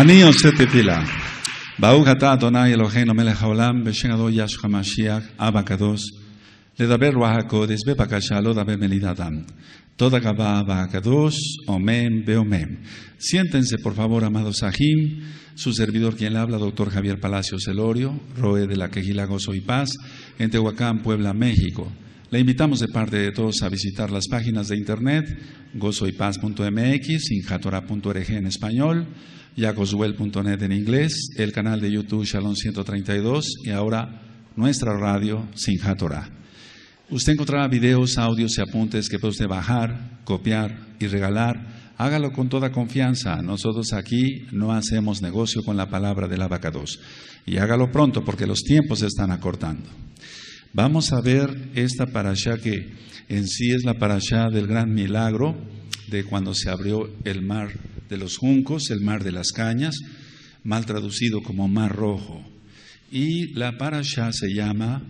אני יוצא תפילה. ברוך אתה אדוני אלוהינו מלך העולם בשם Le ישוע המשיח אבא הקדוש לדבר רוח הקודש בבקשה Toda Omen, Beomen. Siéntense, por favor, amados Ajim. Su servidor, quien le habla, doctor Javier Palacios Elorio, Roe de la Quejila Gozo y Paz, en Tehuacán, Puebla, México. Le invitamos de parte de todos a visitar las páginas de internet gozoypaz.mx, injatora.org en español, yacoswell.net en inglés, el canal de YouTube Shalom 132 y ahora nuestra radio Sinja Torah. Usted encontrará videos, audios y apuntes que puede usted bajar, copiar y regalar. Hágalo con toda confianza. Nosotros aquí no hacemos negocio con la palabra de la vaca 2. Y hágalo pronto porque los tiempos se están acortando. Vamos a ver esta parasha que en sí es la parasha del gran milagro de cuando se abrió el mar de los juncos, el mar de las cañas, mal traducido como mar rojo. Y la parasha se llama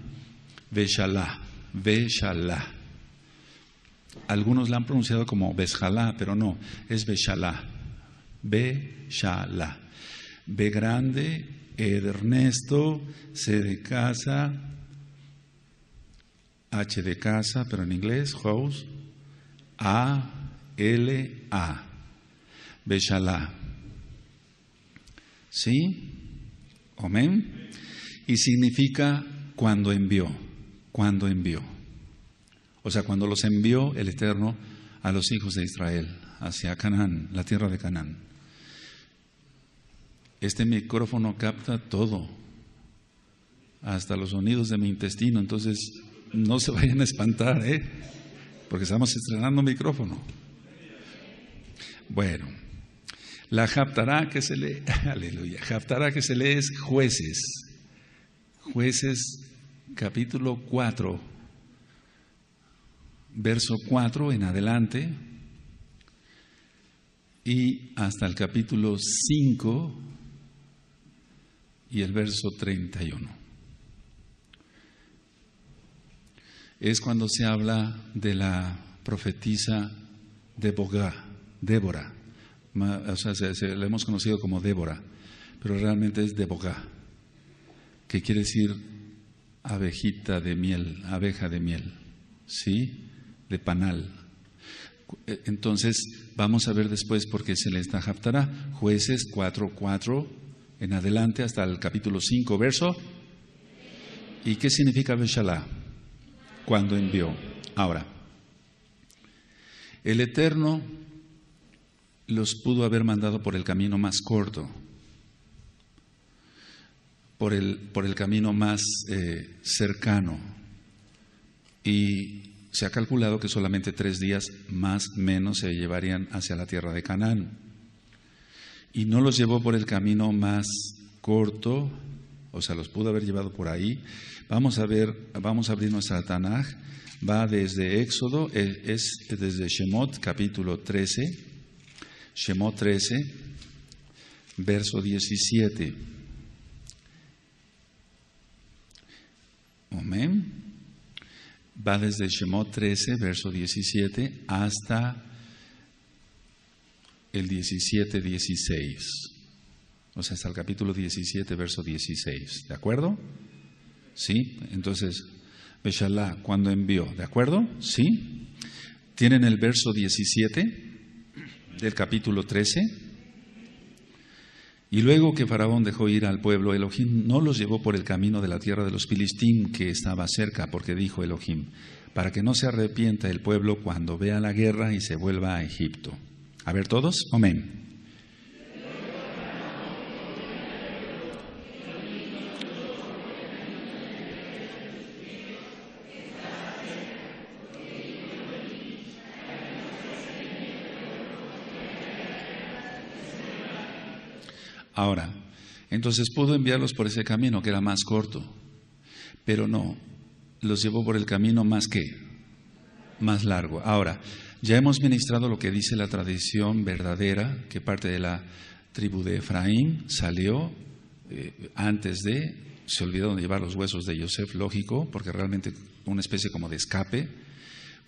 Beshalá Veshalá. Algunos la han pronunciado como Beshalá pero no, es Veshalá, Veshalá. B grande, Ernesto, C de casa, H de casa, pero en inglés, house, A, L, A. Beshalá. ¿Sí? Amén. Y significa cuando envió, cuando envió. O sea, cuando los envió el Eterno a los hijos de Israel, hacia Canaán, la tierra de Canaán. Este micrófono capta todo, hasta los sonidos de mi intestino, entonces no se vayan a espantar, ¿eh? Porque estamos estrenando micrófono. Bueno, la Haftará que se lee, aleluya, Japtará que se lee es Jueces, Jueces capítulo 4, verso 4 en adelante y hasta el capítulo 5 y el verso 31. Es cuando se habla de la profetisa de Débora, Débora o la hemos conocido como Débora, pero realmente es Boga, que quiere decir abejita de miel, abeja de miel, ¿sí? De panal. E, entonces, vamos a ver después por qué se le está jaftará. Jueces 4, 4, en adelante hasta el capítulo 5, verso. ¿Y qué significa Beshalá? Cuando envió. Ahora, el Eterno los pudo haber mandado por el camino más corto, por el, por el camino más eh, cercano. Y se ha calculado que solamente tres días más menos se llevarían hacia la tierra de Canaán. Y no los llevó por el camino más corto, o sea, los pudo haber llevado por ahí. Vamos a ver, vamos a abrir nuestra Tanaj. Va desde Éxodo, eh, es desde Shemot, capítulo 13 Shemó 13, verso 17. Amén. Va desde Shemó 13, verso 17, hasta el 17, 16. O sea, hasta el capítulo 17, verso 16. ¿De acuerdo? Sí. Entonces, Beshallah, cuando envió. ¿De acuerdo? Sí. ¿Tienen el verso 17? del capítulo 13. Y luego que Faraón dejó ir al pueblo, Elohim no los llevó por el camino de la tierra de los Filistín que estaba cerca, porque dijo Elohim, para que no se arrepienta el pueblo cuando vea la guerra y se vuelva a Egipto. A ver todos, amén. Ahora, entonces pudo enviarlos por ese camino que era más corto, pero no, los llevó por el camino más que, más largo. Ahora, ya hemos ministrado lo que dice la tradición verdadera, que parte de la tribu de Efraín salió eh, antes de, se olvidaron de llevar los huesos de Yosef, lógico, porque realmente una especie como de escape,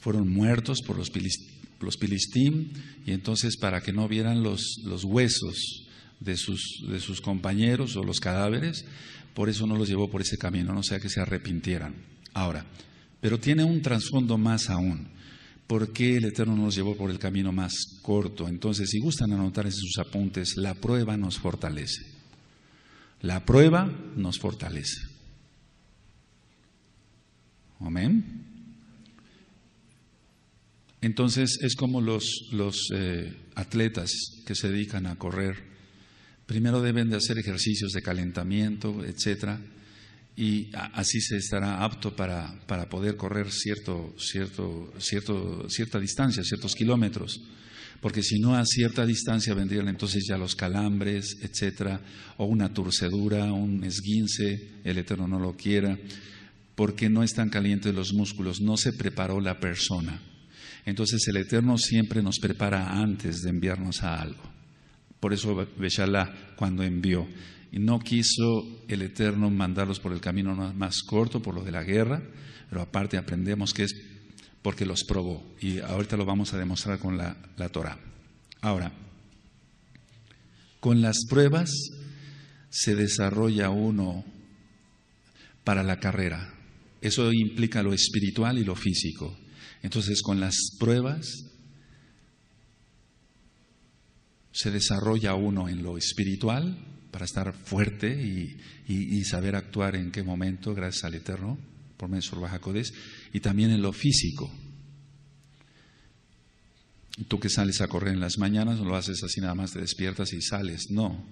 fueron muertos por los, pilistín y entonces para que no vieran los, los huesos de sus, de sus compañeros o los cadáveres, por eso no los llevó por ese camino, no sea que se arrepintieran. Ahora, pero tiene un trasfondo más aún. ¿Por qué el Eterno nos llevó por el camino más corto? Entonces, si gustan anotar en sus apuntes, la prueba nos fortalece. La prueba nos fortalece. Amén. Entonces es como los, eh, atletas que se dedican a correr primero deben de hacer ejercicios de calentamiento, etcétera, y así se estará apto para, poder correr cierta distancia, ciertos kilómetros. Porque si no a cierta distancia vendrían entonces ya los calambres, etcétera, o una torcedura, un esguince, el eterno no lo quiera, porque no están calientes los músculos, no se preparó la persona. Entonces el Eterno siempre nos prepara antes de enviarnos a algo. Por eso Beshalá, cuando envió, no quiso el Eterno mandarlos por el camino más corto, por lo de la guerra, pero aparte aprendemos que es porque los probó. Y ahorita lo vamos a demostrar con la, la Torah. Ahora, con las pruebas se desarrolla uno para la carrera. Eso implica lo espiritual y lo físico. Entonces, con las pruebas se desarrolla uno en lo espiritual para estar fuerte y, saber actuar en qué momento, gracias al Eterno, por medio de y también en lo físico. Tú que sales a correr en las mañanas, no lo haces así nada más, te despiertas y sales. No,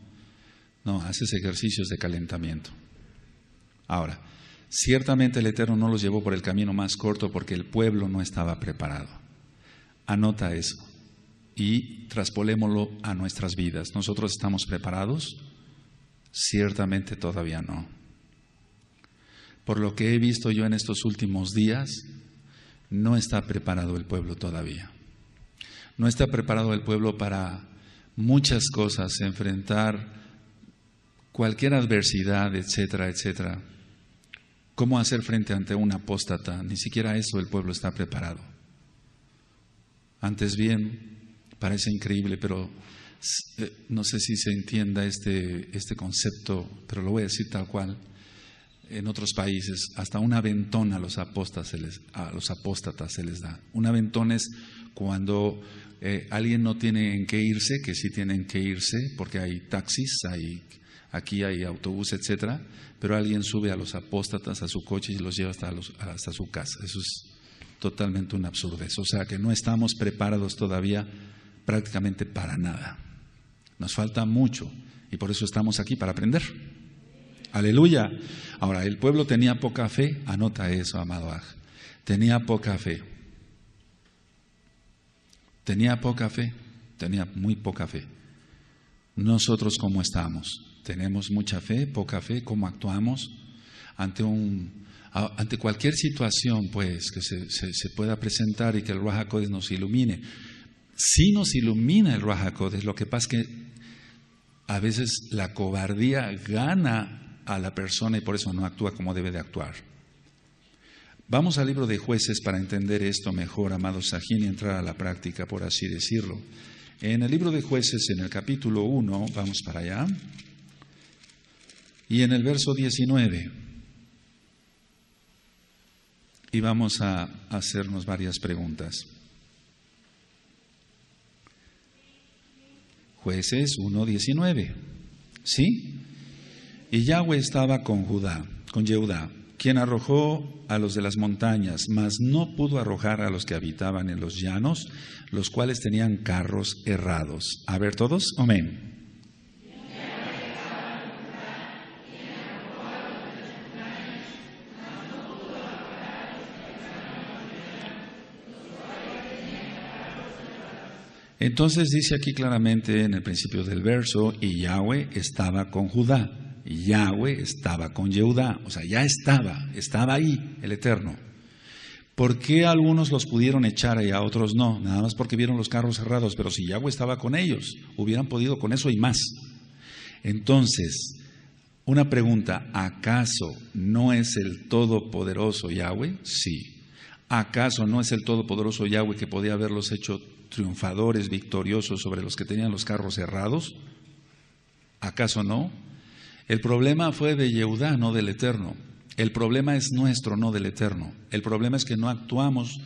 no, haces ejercicios de calentamiento. Ahora, ciertamente el Eterno no los llevó por el camino más corto porque el pueblo no estaba preparado. Anota eso y traspolémoslo a nuestras vidas. ¿Nosotros estamos preparados? Ciertamente todavía no. Por lo que he visto yo en estos últimos días, no está preparado el pueblo todavía. No está preparado el pueblo para muchas cosas, enfrentar cualquier adversidad, etcétera, etcétera. ¿Cómo hacer frente ante una apóstata? Ni siquiera eso el pueblo está preparado. Antes bien, Parece increíble, pero eh, no sé si se entienda este, este concepto, pero lo voy a decir tal cual. En otros países, hasta un aventón a los, apóstatas se les, a los apóstatas se les da. Un aventón es cuando eh, alguien no tiene en qué irse, que sí tienen que irse, porque hay taxis, hay, aquí hay autobús, etcétera, pero alguien sube a los apóstatas a su coche y los lleva hasta, los, hasta su casa. Eso es totalmente una absurdez. O sea que no estamos preparados todavía prácticamente para nada. Nos falta mucho y por eso estamos aquí, para aprender. Aleluya. Ahora, el pueblo tenía poca fe, anota eso, amado Tenía poca fe. Tenía poca fe, tenía muy poca fe. Nosotros cómo estamos? ¿Tenemos mucha fe, poca fe? ¿Cómo actuamos ante, un, ante cualquier situación pues, que se, pueda presentar y que el Ruach nos ilumine? si nos ilumina el es Lo que pasa que a veces la cobardía gana a la persona y por eso no actúa como debe de actuar. Vamos al libro de jueces para entender esto mejor, amado Sajín, y entrar a la práctica, por así decirlo. En el libro de jueces, en el capítulo 1, vamos para allá, y en el verso 19, y vamos a hacernos varias preguntas. Jueces 1.19. ¿Sí? Y Yahweh estaba con Judá, con Yehudá, quien arrojó a los de las montañas, mas no pudo arrojar a los que habitaban en los llanos, los cuales tenían carros errados. A ver todos, amén. Entonces dice aquí claramente en el principio del verso, y Yahweh estaba con Judá, Yahweh estaba con Yehudá, o sea, ya estaba, estaba ahí el Eterno. ¿Por qué algunos los pudieron echar y a otros no? Nada más porque vieron los carros cerrados, pero si Yahweh estaba con ellos, hubieran podido con eso y más. Entonces, una pregunta, ¿acaso no es el todopoderoso Yahweh? Sí. ¿Acaso no es el todopoderoso Yahweh que podía haberlos hecho triunfadores, victoriosos sobre los que tenían los carros cerrados? ¿Acaso no? El problema fue de Yehudá, no del Eterno. El problema es nuestro, no del Eterno. El problema es que no actuamos,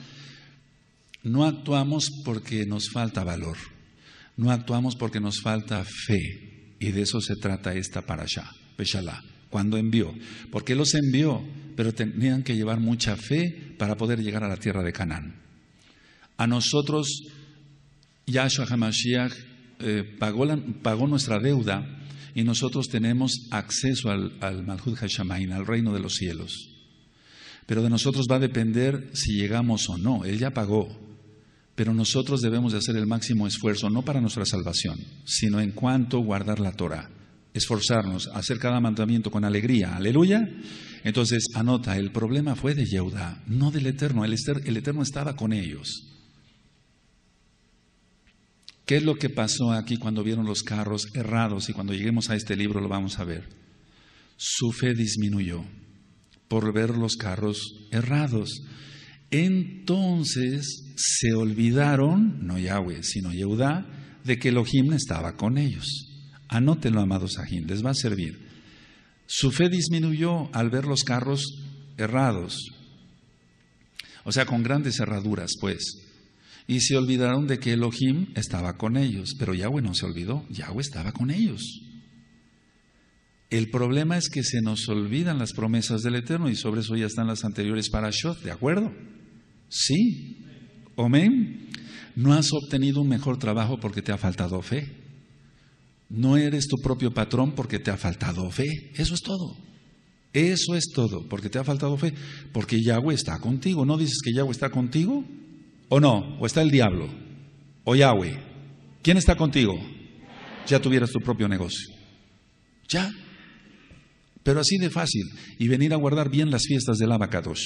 no actuamos porque nos falta valor, no actuamos porque nos falta fe. Y de eso se trata esta parasha, Peshalá, cuando envió. Porque los envió, pero tenían que llevar mucha fe para poder llegar a la tierra de Canaán. A nosotros Yahshua HaMashiach eh, pagó, nuestra deuda y nosotros tenemos acceso al, al al reino de los cielos. Pero de nosotros va a depender si llegamos o no. Él ya pagó. Pero nosotros debemos de hacer el máximo esfuerzo, no para nuestra salvación, sino en cuanto guardar la Torah. Esforzarnos, hacer cada mandamiento con alegría. Aleluya. Entonces, anota, el problema fue de Yehuda, no del Eterno. el Eterno estaba con ellos. ¿Qué es lo que pasó aquí cuando vieron los carros errados? Y cuando lleguemos a este libro lo vamos a ver. Su fe disminuyó por ver los carros errados. Entonces se olvidaron, no Yahweh, sino Yehudá, de que Elohim estaba con ellos. Anótenlo, amados Ajín, les va a servir. Su fe disminuyó al ver los carros errados, o sea, con grandes herraduras, pues y se olvidaron de que Elohim estaba con ellos. Pero Yahweh no se olvidó, Yahweh estaba con ellos. El problema es que se nos olvidan las promesas del Eterno y sobre eso ya están las anteriores para Shot, ¿de acuerdo? Sí. Amén. No has obtenido un mejor trabajo porque te ha faltado fe. No eres tu propio patrón porque te ha faltado fe. Eso es todo. Eso es todo, porque te ha faltado fe. Porque Yahweh está contigo. ¿No dices que Yahweh está contigo? ¿O no? ¿O está el diablo? ¿O Yahweh? ¿Quién está contigo? Ya tuvieras tu propio negocio. Ya. Pero así de fácil. Y venir a guardar bien las fiestas del abacados.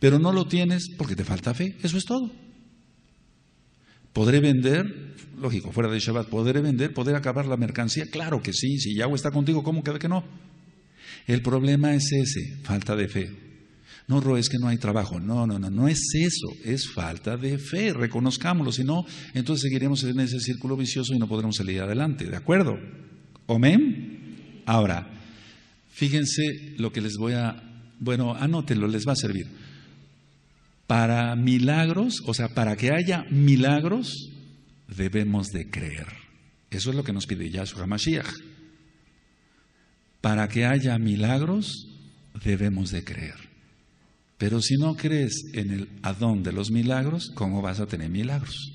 Pero no lo tienes porque te falta fe. Eso es todo. ¿Podré vender? Lógico, fuera de Shabbat. ¿Podré vender? ¿Podré acabar la mercancía? Claro que sí. Si Yahweh está contigo, ¿cómo queda que no? El problema es ese, falta de fe. No, roes es que no hay trabajo. No, no, no, no es eso, es falta de fe, reconozcámoslo. Si no, entonces seguiremos en ese círculo vicioso y no podremos salir adelante, ¿de acuerdo? omén. Ahora, fíjense lo que les voy a, bueno, anótenlo, les va a servir. Para milagros, o sea, para que haya milagros, debemos de creer. Eso es lo que nos pide Yahshua Mashiach. Para que haya milagros, debemos de creer. Pero si no crees en el Adón de los milagros, ¿cómo vas a tener milagros?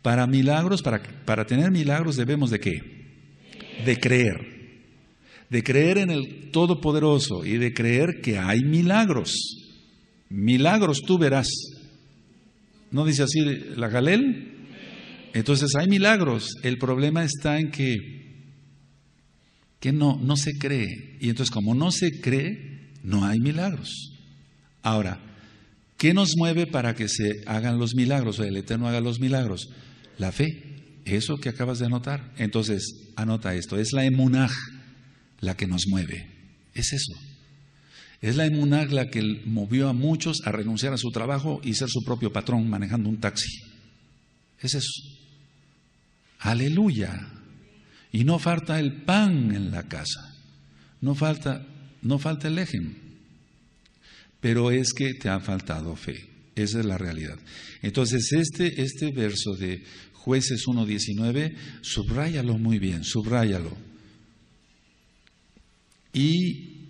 Para milagros, para, para tener milagros debemos de qué? De creer. De creer en el Todopoderoso y de creer que hay milagros. Milagros tú verás. ¿No dice así la Galel? Entonces hay milagros. El problema está en que, que no, no se cree. Y entonces como no se cree, no hay milagros. Ahora, ¿qué nos mueve para que se hagan los milagros o el Eterno haga los milagros? La fe, eso que acabas de anotar. Entonces, anota esto, es la emunaj la que nos mueve. Es eso. Es la emunaj la que movió a muchos a renunciar a su trabajo y ser su propio patrón manejando un taxi. Es eso. Aleluya. Y no falta el pan en la casa. No falta, no falta el ejem pero es que te ha faltado fe. Esa es la realidad. Entonces, este, este verso de Jueces 1.19, subráyalo muy bien, subráyalo. Y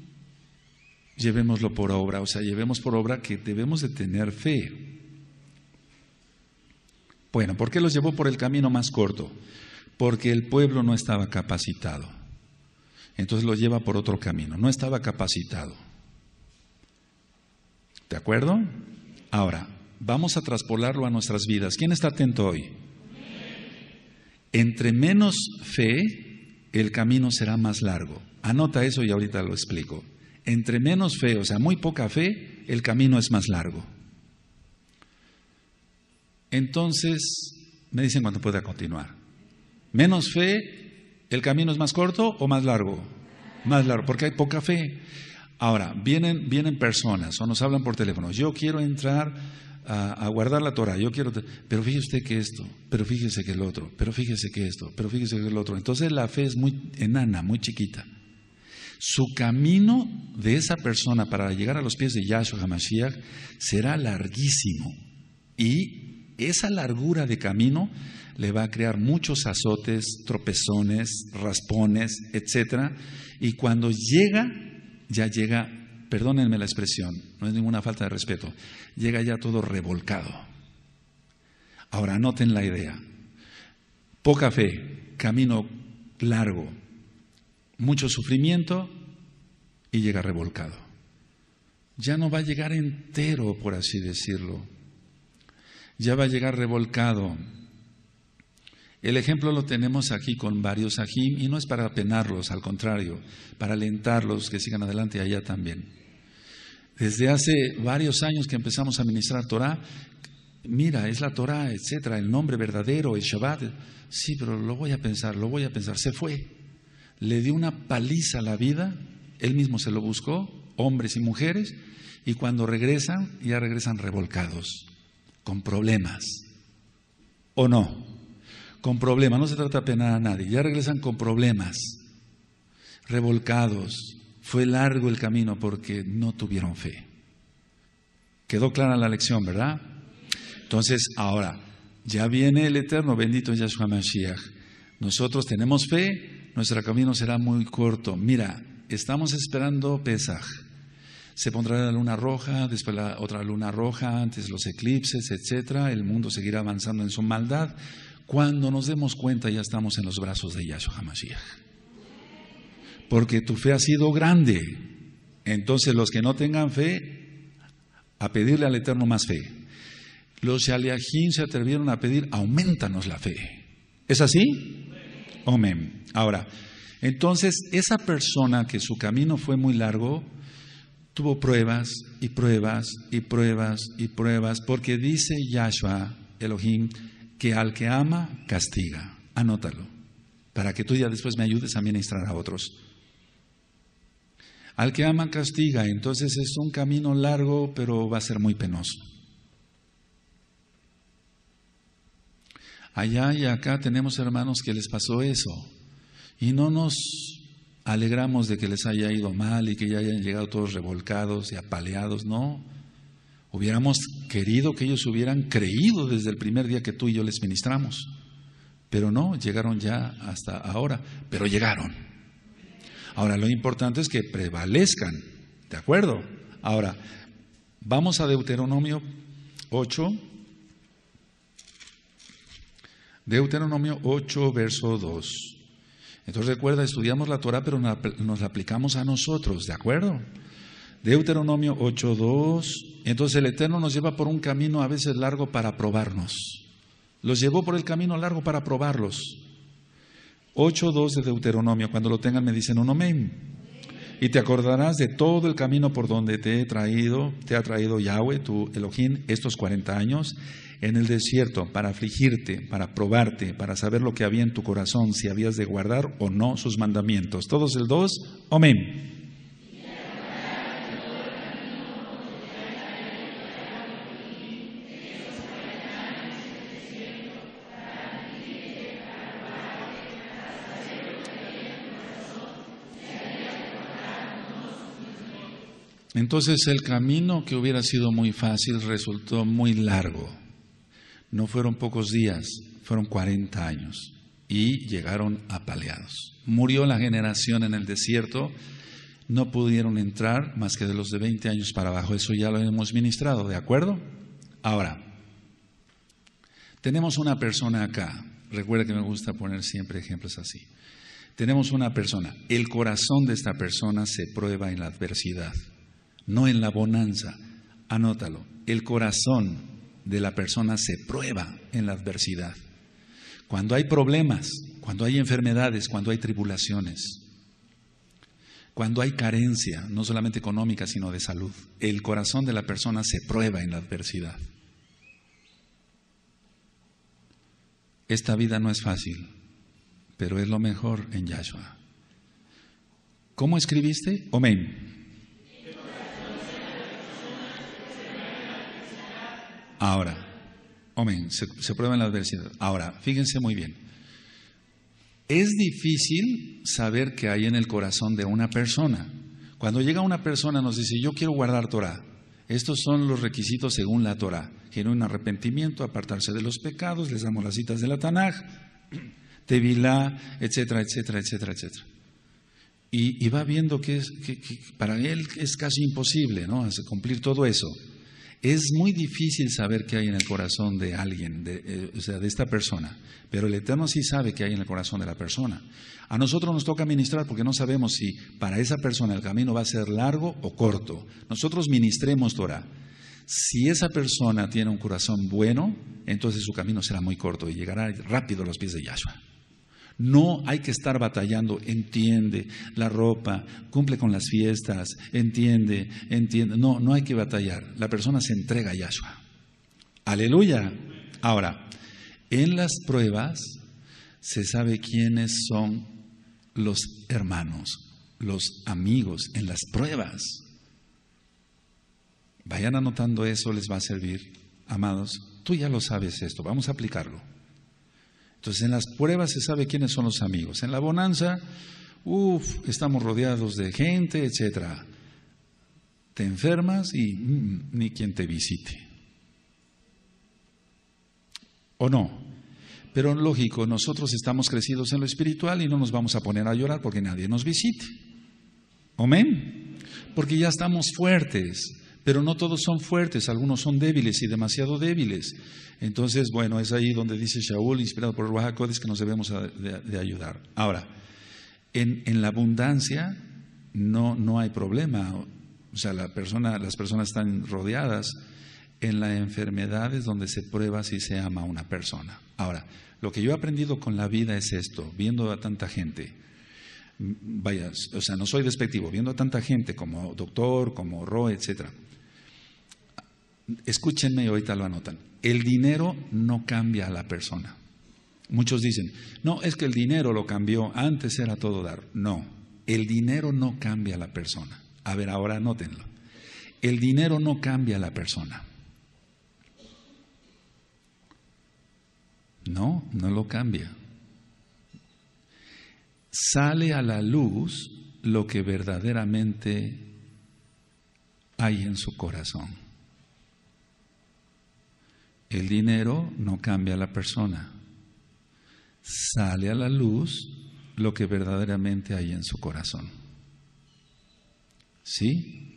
llevémoslo por obra, o sea, llevemos por obra que debemos de tener fe. Bueno, ¿por qué los llevó por el camino más corto? Porque el pueblo no estaba capacitado. Entonces los lleva por otro camino, no estaba capacitado. ¿De acuerdo? Ahora, vamos a traspolarlo a nuestras vidas. ¿Quién está atento hoy? Entre menos fe, el camino será más largo. Anota eso y ahorita lo explico. Entre menos fe, o sea, muy poca fe, el camino es más largo. Entonces, me dicen cuando pueda continuar. Menos fe, el camino es más corto o más largo? Más largo, porque hay poca fe. Ahora, vienen, vienen personas o nos hablan por teléfono. Yo quiero entrar a, guardar la Torah, yo quiero, pero fíjese que esto, pero fíjese que el otro, pero fíjese que esto, pero fíjese que el otro. Entonces la fe es muy enana, muy chiquita. Su camino de esa persona para llegar a los pies de Yahshua HaMashiach será larguísimo y esa largura de camino le va a crear muchos azotes, tropezones, raspones, etc. Y cuando llega ya llega, perdónenme la expresión, no es ninguna falta de respeto, llega ya todo revolcado. Ahora, anoten la idea. Poca fe, camino largo, mucho sufrimiento y llega revolcado. Ya no va a llegar entero, por así decirlo. Ya va a llegar revolcado. El ejemplo lo tenemos aquí con varios ajim y no es para penarlos, al contrario, para alentarlos que sigan adelante allá también. Desde hace varios años que empezamos a ministrar Torah, mira, es la Torah, etcétera, el nombre verdadero, el Shabbat. Sí, pero lo voy a pensar, lo voy a pensar. Se fue. Le dio una paliza a la vida, él mismo se lo buscó, hombres y mujeres, y cuando regresan, ya regresan revolcados, con problemas. ¿O no? con problemas, no se trata de penar a nadie, ya regresan con problemas, revolcados. Fue largo el camino porque no tuvieron fe. Quedó clara la lección, ¿verdad? Entonces, ahora, ya viene el Eterno, bendito Yahshua Mashiach. Nosotros tenemos fe, nuestro camino será muy corto. Mira, estamos esperando Pesaj. Se pondrá la luna roja, después la otra luna roja, antes los eclipses, etcétera El mundo seguirá avanzando en su maldad. Cuando nos demos cuenta ya estamos en los brazos de Yahshua HaMashiach. Porque tu fe ha sido grande. Entonces los que no tengan fe, a pedirle al Eterno más fe. Los Shaliachim se atrevieron a pedir, aumentanos la fe. ¿Es así? Amén. Ahora, entonces esa persona que su camino fue muy largo, tuvo pruebas y pruebas y pruebas y pruebas, porque dice Yahshua Elohim, que al que ama, castiga. Anótalo, para que tú ya después me ayudes a ministrar a otros. Al que ama, castiga. Entonces es un camino largo, pero va a ser muy penoso. Allá y acá tenemos hermanos que les pasó eso. Y no nos alegramos de que les haya ido mal y que ya hayan llegado todos revolcados y apaleados. No, Hubiéramos querido que ellos hubieran creído desde el primer día que tú y yo les ministramos, pero no, llegaron ya hasta ahora, pero llegaron. Ahora, lo importante es que prevalezcan, ¿de acuerdo? Ahora, vamos a Deuteronomio 8. Deuteronomio 8, verso 2. Entonces recuerda, estudiamos la Torah, pero nos la aplicamos a nosotros, ¿de acuerdo? Deuteronomio 8.2. Entonces el Eterno nos lleva por un camino a veces largo para probarnos. Los llevó por el camino largo para probarlos. 8.2 de Deuteronomio. Cuando lo tengan me dicen un amén. Y te acordarás de todo el camino por donde te he traído, te ha traído Yahweh, tu Elohim, estos 40 años en el desierto para afligirte, para probarte, para saber lo que había en tu corazón, si habías de guardar o no sus mandamientos. Todos el 2, amén. Entonces el camino que hubiera sido muy fácil resultó muy largo. No fueron pocos días, fueron 40 años y llegaron apaleados. Murió la generación en el desierto, no pudieron entrar más que de los de 20 años para abajo, eso ya lo hemos ministrado, ¿de acuerdo? Ahora, tenemos una persona acá, recuerda que me gusta poner siempre ejemplos así. Tenemos una persona, el corazón de esta persona se prueba en la adversidad no en la bonanza. Anótalo, el corazón de la persona se prueba en la adversidad. Cuando hay problemas, cuando hay enfermedades, cuando hay tribulaciones, cuando hay carencia, no solamente económica, sino de salud, el corazón de la persona se prueba en la adversidad. Esta vida no es fácil, pero es lo mejor en Yahshua. ¿Cómo escribiste? Omen. Ahora, hombre, se, prueba en la adversidad. Ahora, fíjense muy bien. Es difícil saber qué hay en el corazón de una persona. Cuando llega una persona nos dice, yo quiero guardar Torah. Estos son los requisitos según la Torah. un arrepentimiento, apartarse de los pecados, les damos las citas de la Tanaj, Tevilá, etcétera, etcétera, etcétera, etcétera. Y, va viendo que, para él es casi imposible ¿no? cumplir todo eso es muy difícil saber qué hay en el corazón de alguien, de, eh, o sea, de esta persona, pero el Eterno sí sabe qué hay en el corazón de la persona. A nosotros nos toca ministrar porque no sabemos si para esa persona el camino va a ser largo o corto. Nosotros ministremos Torah. Si esa persona tiene un corazón bueno, entonces su camino será muy corto y llegará rápido a los pies de Yahshua. No hay que estar batallando, entiende, la ropa, cumple con las fiestas, entiende, entiende. No, no hay que batallar. La persona se entrega a Yahshua. Aleluya. Ahora, en las pruebas se sabe quiénes son los hermanos, los amigos, en las pruebas. Vayan anotando eso, les va a servir. Amados, tú ya lo sabes esto, vamos a aplicarlo. Entonces, en las pruebas se sabe quiénes son los amigos. En la bonanza, uff, estamos rodeados de gente, etcétera. Te enfermas y mm, ni quien te visite. ¿O no? Pero lógico, nosotros estamos crecidos en lo espiritual y no nos vamos a poner a llorar porque nadie nos visite. Amén. Porque ya estamos fuertes pero no todos son fuertes, algunos son débiles y demasiado débiles. Entonces, bueno, es ahí donde dice Shaul, inspirado por es que nos debemos de, ayudar. Ahora, en, la abundancia no, no hay problema, o sea, las personas están rodeadas. En la enfermedad es donde se prueba si se ama a una persona. Ahora, lo que yo he aprendido con la vida es esto, viendo a tanta gente, vaya, o sea, no soy despectivo, viendo a tanta gente como doctor, como roe, etcétera. Escúchenme y ahorita lo anotan. El dinero no cambia a la persona. Muchos dicen, no, es que el dinero lo cambió, antes era todo dar. No, el dinero no cambia a la persona. A ver, ahora anótenlo. El dinero no cambia a la persona. No, no lo cambia. Sale a la luz lo que verdaderamente hay en su corazón. El dinero no cambia a la persona. Sale a la luz lo que verdaderamente hay en su corazón. ¿Sí?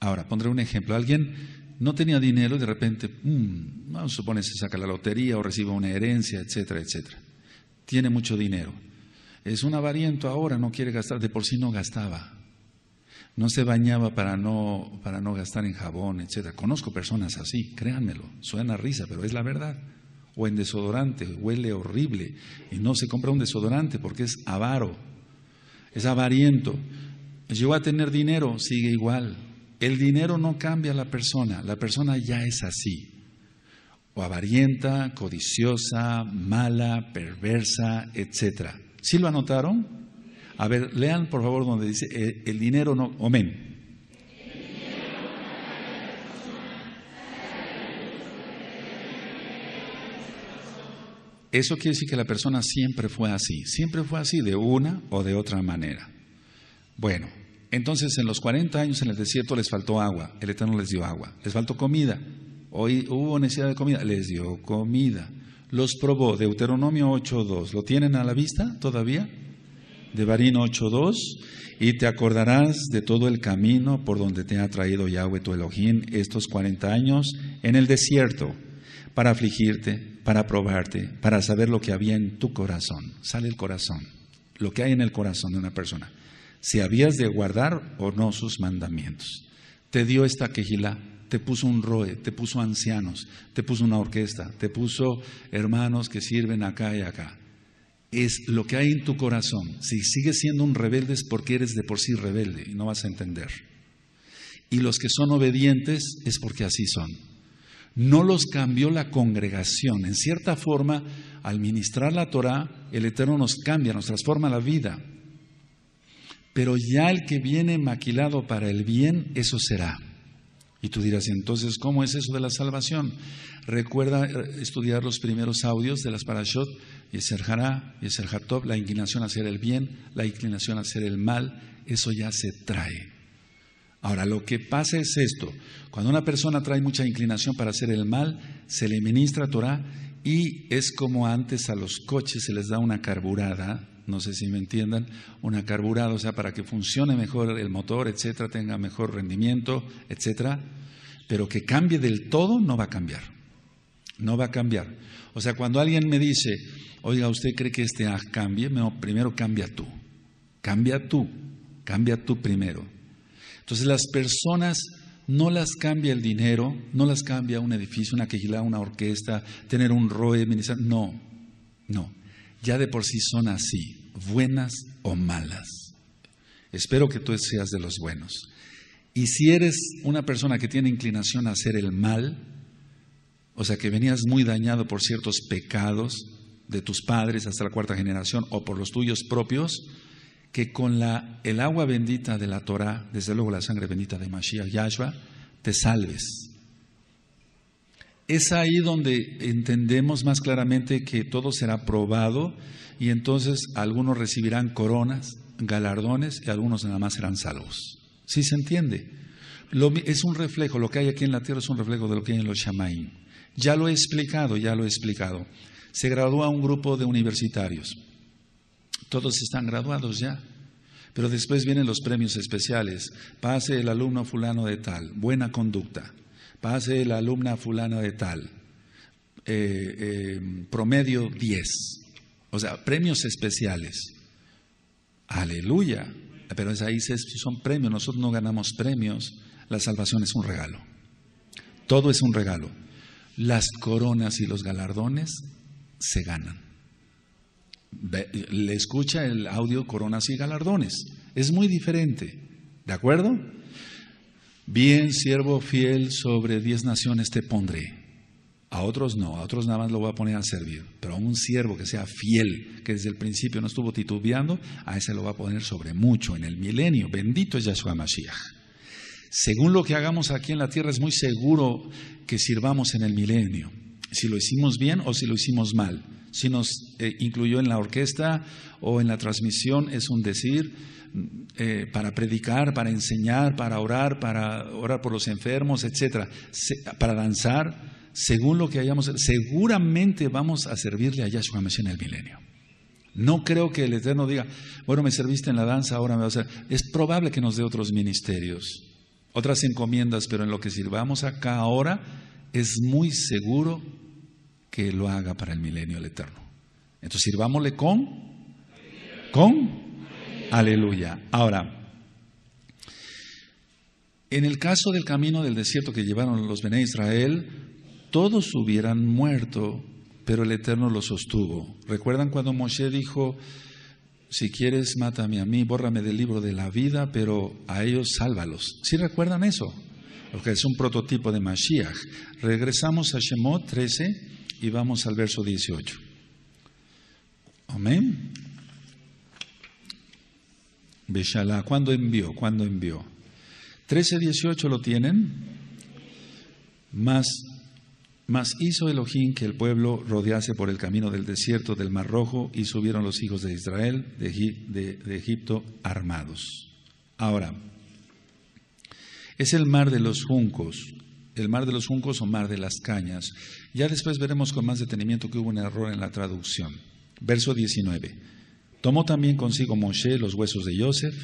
Ahora, pondré un ejemplo. Alguien no tenía dinero y de repente, mmm, vamos se saca la lotería o recibe una herencia, etcétera, etcétera. Tiene mucho dinero. Es un avariento ahora, no quiere gastar, de por sí no gastaba no se bañaba para no, para no gastar en jabón, etc. Conozco personas así, créanmelo, suena risa, pero es la verdad. O en desodorante, huele horrible y no se compra un desodorante porque es avaro, es avariento. Llegó a tener dinero, sigue igual. El dinero no cambia a la persona, la persona ya es así. O avarienta, codiciosa, mala, perversa, etc. ¿Sí lo anotaron? A ver, lean por favor donde dice, eh, el dinero no, omen Eso quiere decir que la persona siempre fue así, siempre fue así de una o de otra manera. Bueno, entonces en los 40 años en el desierto les faltó agua, el Eterno les dio agua, les faltó comida, hoy hubo necesidad de comida, les dio comida, los probó, Deuteronomio 8.2, ¿lo tienen a la vista todavía? De Barín 8.2, y te acordarás de todo el camino por donde te ha traído Yahweh tu Elohim estos 40 años en el desierto, para afligirte, para probarte, para saber lo que había en tu corazón. Sale el corazón, lo que hay en el corazón de una persona, si habías de guardar o no sus mandamientos. Te dio esta quejila te puso un roe, te puso ancianos, te puso una orquesta, te puso hermanos que sirven acá y acá es lo que hay en tu corazón. Si sigues siendo un rebelde es porque eres de por sí rebelde y no vas a entender. Y los que son obedientes es porque así son. No los cambió la congregación. En cierta forma, al ministrar la Torah, el Eterno nos cambia, nos transforma la vida. Pero ya el que viene maquilado para el bien, eso será. Y tú dirás, entonces, ¿cómo es eso de la salvación? Recuerda eh, estudiar los primeros audios de las Parashot y Hará, el Hatov, la inclinación a hacer el bien, la inclinación a hacer el mal, eso ya se trae. Ahora, lo que pasa es esto: cuando una persona trae mucha inclinación para hacer el mal, se le ministra Torah y es como antes a los coches se les da una carburada, no sé si me entiendan, una carburada, o sea, para que funcione mejor el motor, etcétera, tenga mejor rendimiento, etcétera, pero que cambie del todo no va a cambiar. No va a cambiar. O sea, cuando alguien me dice, oiga, ¿usted cree que este cambie? primero cambia tú, cambia tú, cambia tú primero. Entonces las personas no las cambia el dinero, no las cambia un edificio, una quejila, una orquesta, tener un ROE, no, no. Ya de por sí son así, buenas o malas. Espero que tú seas de los buenos. Y si eres una persona que tiene inclinación a hacer el mal, o sea que venías muy dañado por ciertos pecados de tus padres hasta la cuarta generación o por los tuyos propios, que con la, el agua bendita de la Torah, desde luego la sangre bendita de Mashiach Yahshua, te salves. Es ahí donde entendemos más claramente que todo será probado y entonces algunos recibirán coronas, galardones y algunos nada más serán salvos. ¿Sí se entiende? Lo, es un reflejo, lo que hay aquí en la tierra es un reflejo de lo que hay en los Shamaim. Ya lo he explicado, ya lo he explicado. Se gradúa un grupo de universitarios. Todos están graduados ya. Pero después vienen los premios especiales. Pase el alumno fulano de tal, buena conducta. Pase el alumna fulana de tal, eh, eh, promedio 10. O sea, premios especiales. Aleluya. Pero es ahí son premios, nosotros no ganamos premios, la salvación es un regalo. Todo es un regalo las coronas y los galardones se ganan. Le escucha el audio coronas y galardones. Es muy diferente. ¿De acuerdo? Bien, siervo fiel, sobre diez naciones te pondré. A otros no, a otros nada más lo voy a poner a servir. Pero a un siervo que sea fiel, que desde el principio no estuvo titubeando, a ese lo va a poner sobre mucho en el milenio. Bendito es Yahshua Mashiach según lo que hagamos aquí en la tierra, es muy seguro que sirvamos en el milenio, si lo hicimos bien o si lo hicimos mal. Si nos eh, incluyó en la orquesta o en la transmisión, es un decir, mm, eh, para predicar, para enseñar, para orar, para orar por los enfermos, etc., para danzar, según lo que hayamos, seguramente vamos a servirle a Yahshua Mesías en el milenio. No creo que el Eterno diga, bueno, me serviste en la danza, ahora me vas a... Es probable que nos dé otros ministerios otras encomiendas, pero en lo que sirvamos acá ahora, es muy seguro que lo haga para el milenio el eterno. Entonces sirvámosle con, con, aleluya. Ahora, en el caso del camino del desierto que llevaron los Bené Israel, todos hubieran muerto, pero el Eterno los sostuvo. ¿Recuerdan cuando Moshe dijo, si quieres, mátame a mí, bórrame del libro de la vida, pero a ellos sálvalos. ¿Sí recuerdan eso? Porque es un prototipo de Mashiach. Regresamos a Shemot 13 y vamos al verso 18. Amén. Beshalá, ¿cuándo envió? ¿Cuándo envió? 13, 18 lo tienen. Más mas hizo Elohim que el pueblo rodease por el camino del desierto del Mar Rojo y subieron los hijos de Israel de, Egipto armados. Ahora, es el mar de los juncos, el mar de los juncos o mar de las cañas. Ya después veremos con más detenimiento que hubo un error en la traducción. Verso 19. Tomó también consigo Moshe los huesos de Joseph,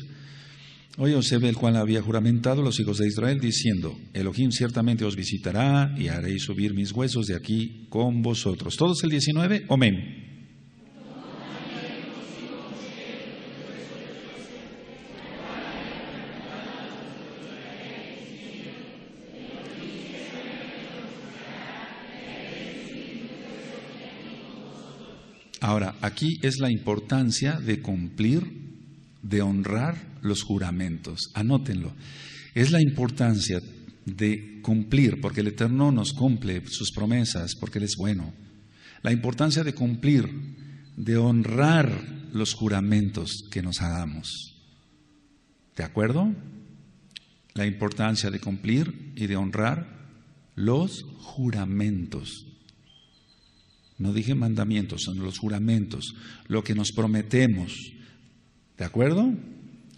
Hoy ve el cual había juramentado a los hijos de Israel, diciendo, Elohim ciertamente os visitará y haréis subir mis huesos de aquí con vosotros. Todos el 19, amén. Ahora, aquí es la importancia de cumplir de honrar los juramentos. Anótenlo. Es la importancia de cumplir, porque el Eterno nos cumple sus promesas, porque Él es bueno. La importancia de cumplir, de honrar los juramentos que nos hagamos. ¿De acuerdo? La importancia de cumplir y de honrar los juramentos. No dije mandamientos, son los juramentos, lo que nos prometemos. ¿De acuerdo?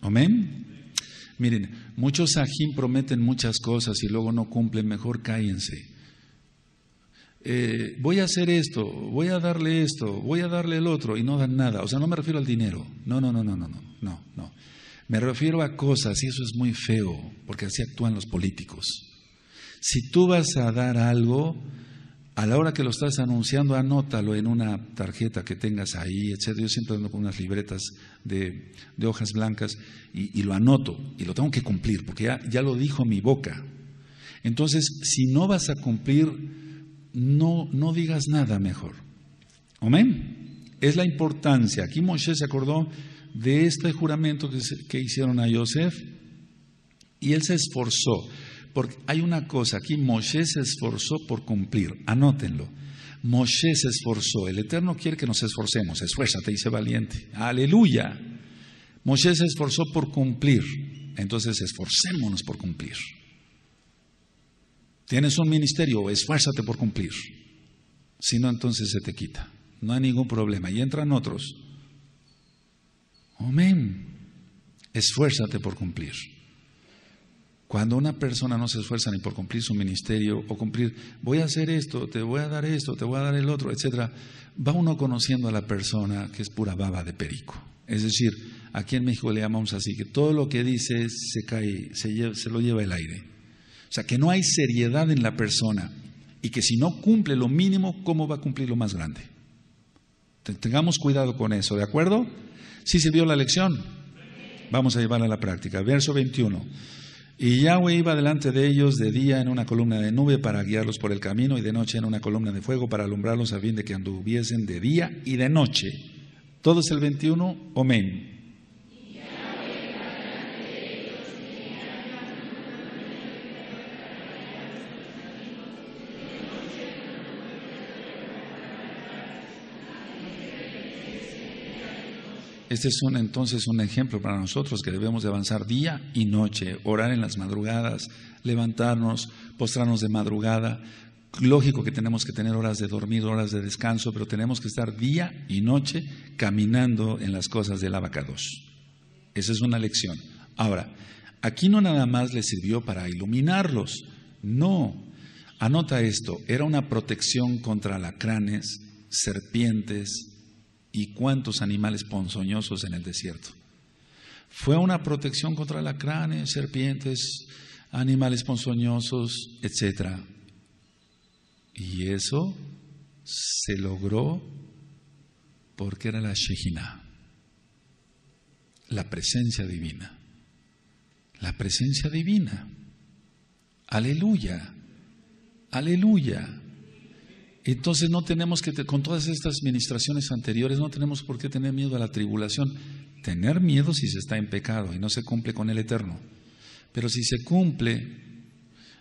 Amén. Miren, muchos ajín prometen muchas cosas y luego no cumplen, mejor cállense. Eh, voy a hacer esto, voy a darle esto, voy a darle el otro y no dan nada. O sea, no me refiero al dinero. no, no, no, no, no, no, no. Me refiero a cosas y eso es muy feo, porque así actúan los políticos. Si tú vas a dar algo, a la hora que lo estás anunciando, anótalo en una tarjeta que tengas ahí, etc. Yo siempre ando con unas libretas de, hojas blancas y, lo anoto y lo tengo que cumplir, porque ya, lo dijo mi boca. Entonces, si no vas a cumplir, no, no digas nada mejor. Amén. Es la importancia. Aquí Moshe se acordó de este juramento que, que hicieron a Yosef y él se esforzó porque hay una cosa aquí, Moshe se esforzó por cumplir, anótenlo. Moshe se esforzó, el Eterno quiere que nos esforcemos, esfuérzate, dice valiente, aleluya. Moshe se esforzó por cumplir, entonces esforcémonos por cumplir. Tienes un ministerio, esfuérzate por cumplir, si no entonces se te quita, no hay ningún problema. Y entran otros, amén, esfuérzate por cumplir. Cuando una persona no se esfuerza ni por cumplir su ministerio o cumplir, voy a hacer esto, te voy a dar esto, te voy a dar el otro, etcétera, va uno conociendo a la persona que es pura baba de perico. Es decir, aquí en México le llamamos así, que todo lo que dice se cae, se, lo lleva el aire. O sea, que no hay seriedad en la persona y que si no cumple lo mínimo, ¿cómo va a cumplir lo más grande? Tengamos cuidado con eso, ¿de acuerdo? ¿Sí se dio la lección? Vamos a llevarla a la práctica. Verso 21. Y Yahweh iba delante de ellos de día en una columna de nube para guiarlos por el camino y de noche en una columna de fuego para alumbrarlos a fin de que anduviesen de día y de noche. Todos el 21, amén. Este es entonces un ejemplo para nosotros que debemos de avanzar día y noche, orar en las madrugadas, levantarnos, postrarnos de madrugada. Lógico que tenemos que tener horas de dormir, horas de descanso, pero tenemos que estar día y noche caminando en las cosas del abacados. Esa es una lección. Ahora, aquí no nada más le sirvió para iluminarlos, no. Anota esto, era una protección contra alacranes, serpientes, y cuántos animales ponzoñosos en el desierto. Fue una protección contra lacranes, serpientes, animales ponzoñosos, etc. Y eso se logró porque era la Shejina, la presencia divina. La presencia divina. Aleluya, aleluya. Entonces no tenemos que, con todas estas ministraciones anteriores, no tenemos por qué tener miedo a la tribulación. Tener miedo si se está en pecado y no se cumple con el eterno. Pero si se cumple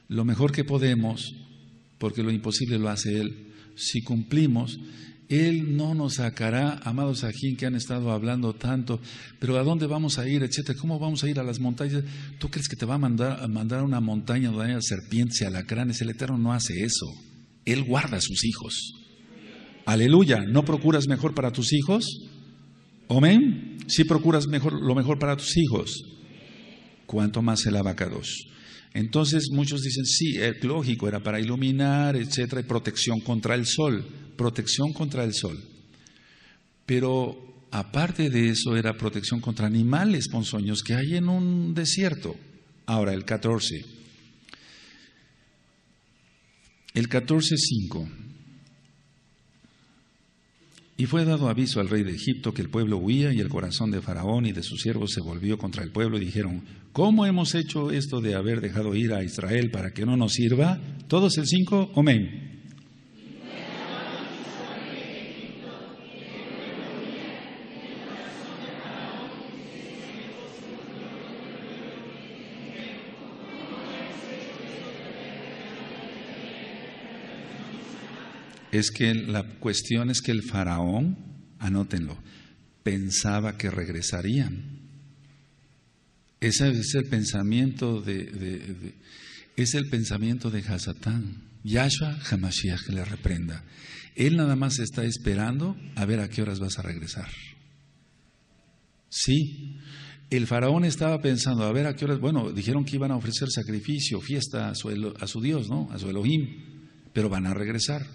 lo mejor que podemos, porque lo imposible lo hace Él, si cumplimos, Él no nos sacará, amados aquí que han estado hablando tanto, pero ¿a dónde vamos a ir, etcétera? ¿Cómo vamos a ir a las montañas? ¿Tú crees que te va a mandar a mandar una montaña donde hay serpientes y alacranes? El Eterno no hace eso. Él guarda a sus hijos. Aleluya, ¿no procuras mejor para tus hijos? Amén. Si ¿Sí procuras mejor, lo mejor para tus hijos, cuanto más el abacados. Entonces muchos dicen, sí, lógico, era para iluminar, etcétera, y protección contra el sol, protección contra el sol. Pero aparte de eso era protección contra animales ponzoños que hay en un desierto. Ahora el 14. El 14.5. Y fue dado aviso al rey de Egipto que el pueblo huía y el corazón de Faraón y de sus siervos se volvió contra el pueblo y dijeron, ¿cómo hemos hecho esto de haber dejado ir a Israel para que no nos sirva? Todos el 5, amén. es que la cuestión es que el faraón, anótenlo, pensaba que regresarían. Ese es el pensamiento de, es el pensamiento de Hasatán. Yahshua Hamashiach que le reprenda. Él nada más está esperando a ver a qué horas vas a regresar. Sí, el faraón estaba pensando, a ver a qué horas, bueno, dijeron que iban a ofrecer sacrificio, fiesta a su, a su Dios, ¿no? A su Elohim, pero van a regresar.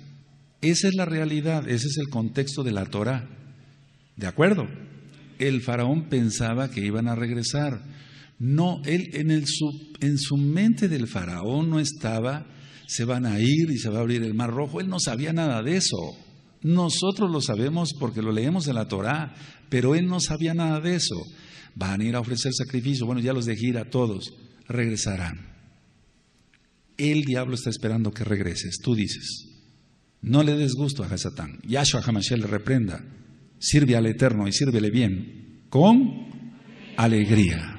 Esa es la realidad, ese es el contexto de la Torah. ¿De acuerdo? El faraón pensaba que iban a regresar. No, él en, el, en su mente del faraón no estaba, se van a ir y se va a abrir el mar rojo. Él no sabía nada de eso. Nosotros lo sabemos porque lo leemos en la Torá, pero él no sabía nada de eso. Van a ir a ofrecer sacrificio, bueno, ya los dejé ir a todos, regresarán. El diablo está esperando que regreses, tú dices. No le des gusto a Hasatán. Yahshua Hamashiach le reprenda. Sirve al Eterno y sírvele bien. Con alegría.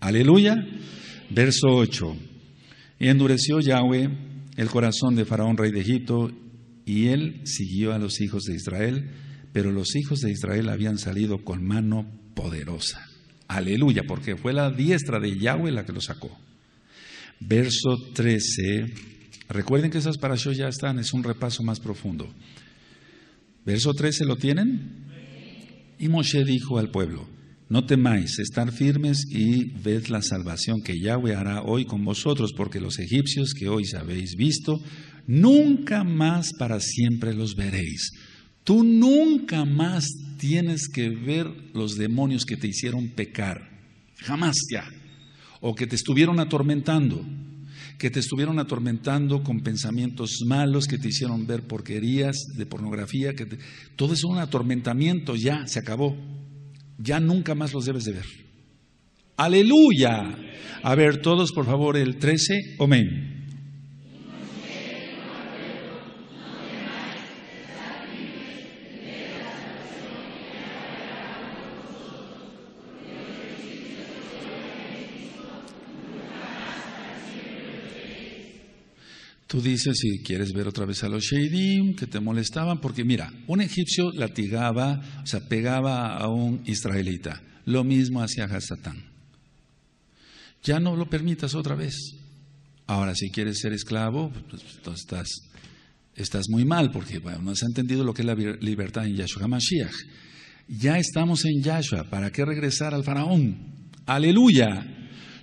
Aleluya. Verso 8. Y endureció Yahweh el corazón de Faraón, rey de Egipto, y él siguió a los hijos de Israel, pero los hijos de Israel habían salido con mano poderosa. Aleluya, porque fue la diestra de Yahweh la que lo sacó. Verso 13. Recuerden que esas parashot ya están, es un repaso más profundo. Verso 13, ¿lo tienen? Y Moshe dijo al pueblo, no temáis, estar firmes y ved la salvación que Yahweh hará hoy con vosotros, porque los egipcios que hoy habéis visto, nunca más para siempre los veréis. Tú nunca más tienes que ver los demonios que te hicieron pecar, jamás ya, o que te estuvieron atormentando que te estuvieron atormentando con pensamientos malos, que te hicieron ver porquerías de pornografía, que te... todo es un atormentamiento, ya se acabó. Ya nunca más los debes de ver. Aleluya. A ver, todos por favor, el 13, amén. Tú dices, si quieres ver otra vez a los Sheidim, que te molestaban, porque mira, un egipcio latigaba, o sea, pegaba a un israelita. Lo mismo hacía Hasatán. Ya no lo permitas otra vez. Ahora, si quieres ser esclavo, pues, estás, estás muy mal, porque no se ha entendido lo que es la libertad en Yahshua Ya estamos en Yahshua, ¿para qué regresar al faraón? Aleluya.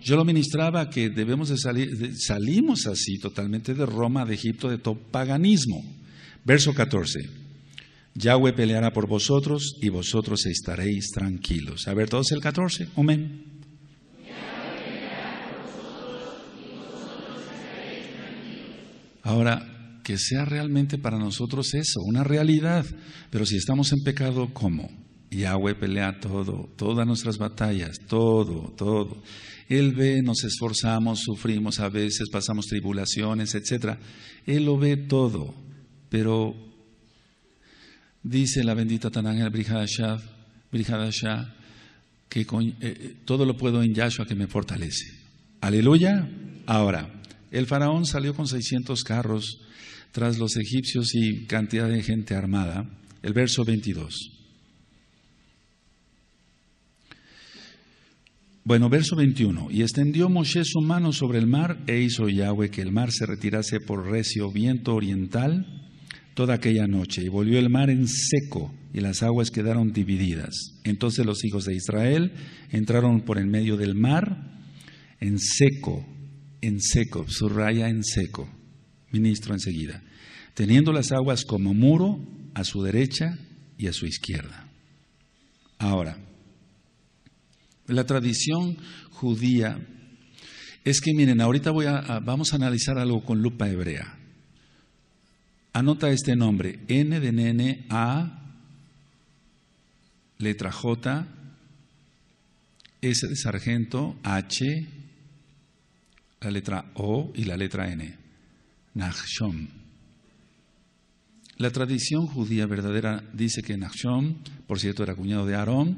Yo lo ministraba que debemos de salir, salimos así totalmente de Roma, de Egipto, de todo paganismo. Verso 14. Yahweh peleará por vosotros y vosotros estaréis tranquilos. A ver, todos el 14. Amén. Ahora, que sea realmente para nosotros eso, una realidad. Pero si estamos en pecado, ¿cómo? Yahweh pelea todo, todas nuestras batallas, todo, todo. Él ve, nos esforzamos, sufrimos a veces, pasamos tribulaciones, etc. Él lo ve todo, pero dice la bendita Tanangel Brihadashah, que eh, eh, todo lo puedo en Yahshua que me fortalece. Aleluya. Ahora, el faraón salió con 600 carros tras los egipcios y cantidad de gente armada. El verso 22. Bueno, verso 21. Y extendió Moshe su mano sobre el mar e hizo Yahweh que el mar se retirase por recio viento oriental toda aquella noche. Y volvió el mar en seco y las aguas quedaron divididas. Entonces los hijos de Israel entraron por en medio del mar en seco, en seco, raya en seco. Ministro enseguida. Teniendo las aguas como muro a su derecha y a su izquierda. Ahora, la tradición judía es que, miren, ahorita voy a, vamos a analizar algo con lupa hebrea. Anota este nombre, N de nene, A, letra J, S de sargento, H, la letra O y la letra N. Nachshon. La tradición judía verdadera dice que Nachshon, por cierto, era cuñado de Aarón,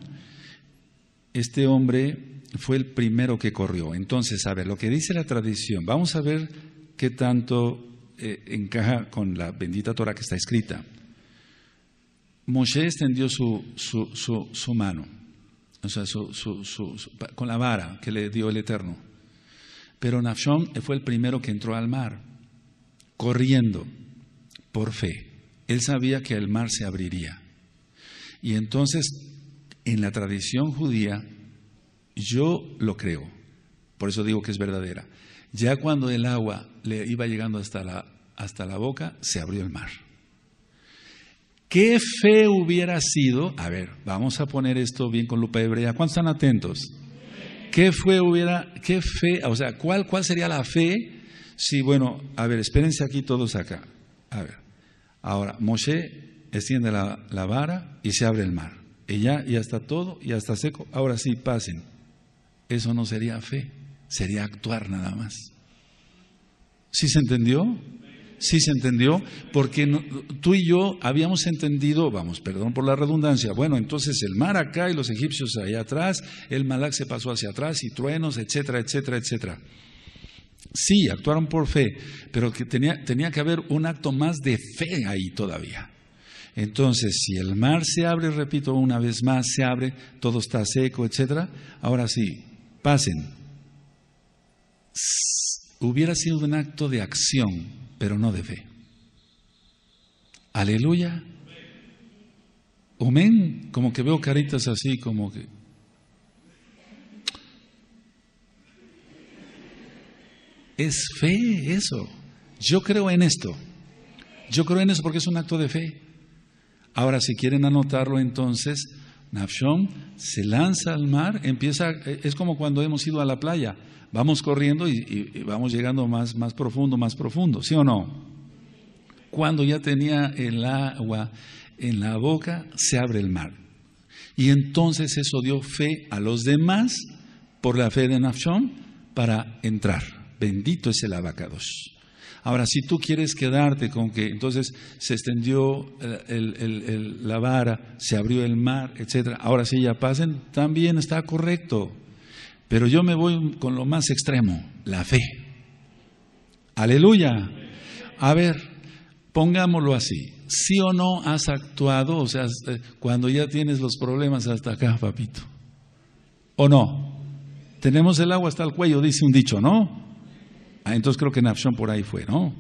este hombre fue el primero que corrió. Entonces, a ver, lo que dice la tradición, vamos a ver qué tanto eh, encaja con la bendita Torah que está escrita. Moshe extendió su, mano, o sea, con la vara que le dio el Eterno. Pero Nafshon fue el primero que entró al mar, corriendo, por fe. Él sabía que el mar se abriría. Y entonces en la tradición judía, yo lo creo. Por eso digo que es verdadera. Ya cuando el agua le iba llegando hasta la, boca, se abrió el mar. ¿Qué fe hubiera sido? A ver, vamos a poner esto bien con lupa hebrea. ¿Cuántos están atentos? ¿Qué fue hubiera, qué fe, o sea, cuál, sería la fe? Si, bueno, a ver, espérense aquí todos acá. A ver, ahora, Moshe extiende la vara y se abre el mar y ya, y hasta todo, y hasta seco, ahora sí pasen. Eso no sería fe, sería actuar nada más. ¿Sí se entendió? ¿Sí se entendió? Porque tú y yo habíamos entendido, vamos, perdón por la redundancia, bueno, entonces el mar acá y los egipcios allá atrás, el Malak se pasó hacia atrás y truenos, etcétera, etcétera, etcétera. Sí, actuaron por fe, pero que tenía, tenía que haber un acto más de fe ahí todavía. Entonces, si el mar se abre, repito una vez más, se abre, todo está seco, etcétera. Ahora sí, pasen. Hubiera sido un acto de acción, pero no de fe. Aleluya. Amén. Como que veo caritas así, como que. Es fe eso. Yo creo en esto. Yo creo en eso porque es un acto de fe. Ahora, si quieren anotarlo entonces, Nafshon se lanza al mar, empieza, eh, es como cuando hemos ido a la playa, vamos corriendo y, vamos llegando más, más profundo, más profundo, ¿sí o no? Cuando ya tenía el agua en la boca, se abre el mar. Y entonces eso dio fe a los demás por la fe de Nafshon para entrar. Bendito es el abacados. Ahora, si tú quieres quedarte con que entonces se extendió eh, la vara, se abrió el mar, etc. Ahora sí, si ya pasen, también está correcto. Pero yo me voy con lo más extremo, la fe. Aleluya. A ver, pongámoslo así. ¿Sí o no has actuado? O sea, eh, cuando ya tienes los problemas hasta acá, papito. ¿O no? Tenemos el agua hasta el cuello, dice un dicho, ¿no? Ah, entonces creo que Nafshon por ahí fue, ¿no?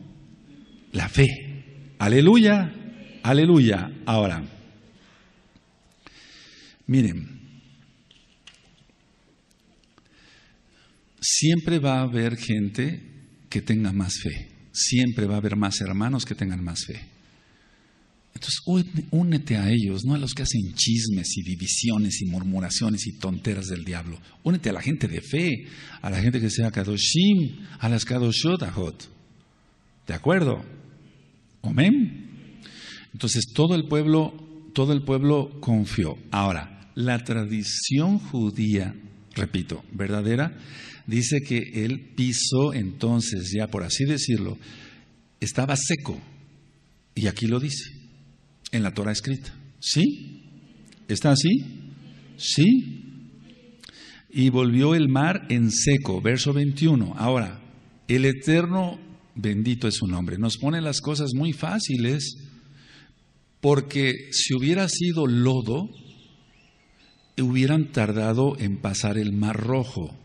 La fe. Aleluya, aleluya. Ahora, miren, siempre va a haber gente que tenga más fe. Siempre va a haber más hermanos que tengan más fe. Entonces, únete a ellos, no a los que hacen chismes y divisiones y murmuraciones y tonteras del diablo. Únete a la gente de fe, a la gente que sea Kadoshim, a las Kadoshot ¿De acuerdo? Amén. Entonces, todo el pueblo, todo el pueblo confió. Ahora, la tradición judía, repito, verdadera, dice que el piso entonces, ya por así decirlo, estaba seco. Y aquí lo dice en la Torah escrita. ¿Sí? ¿Está así? ¿Sí? Y volvió el mar en seco, verso 21. Ahora, el Eterno, bendito es su nombre, nos pone las cosas muy fáciles porque si hubiera sido lodo, hubieran tardado en pasar el mar rojo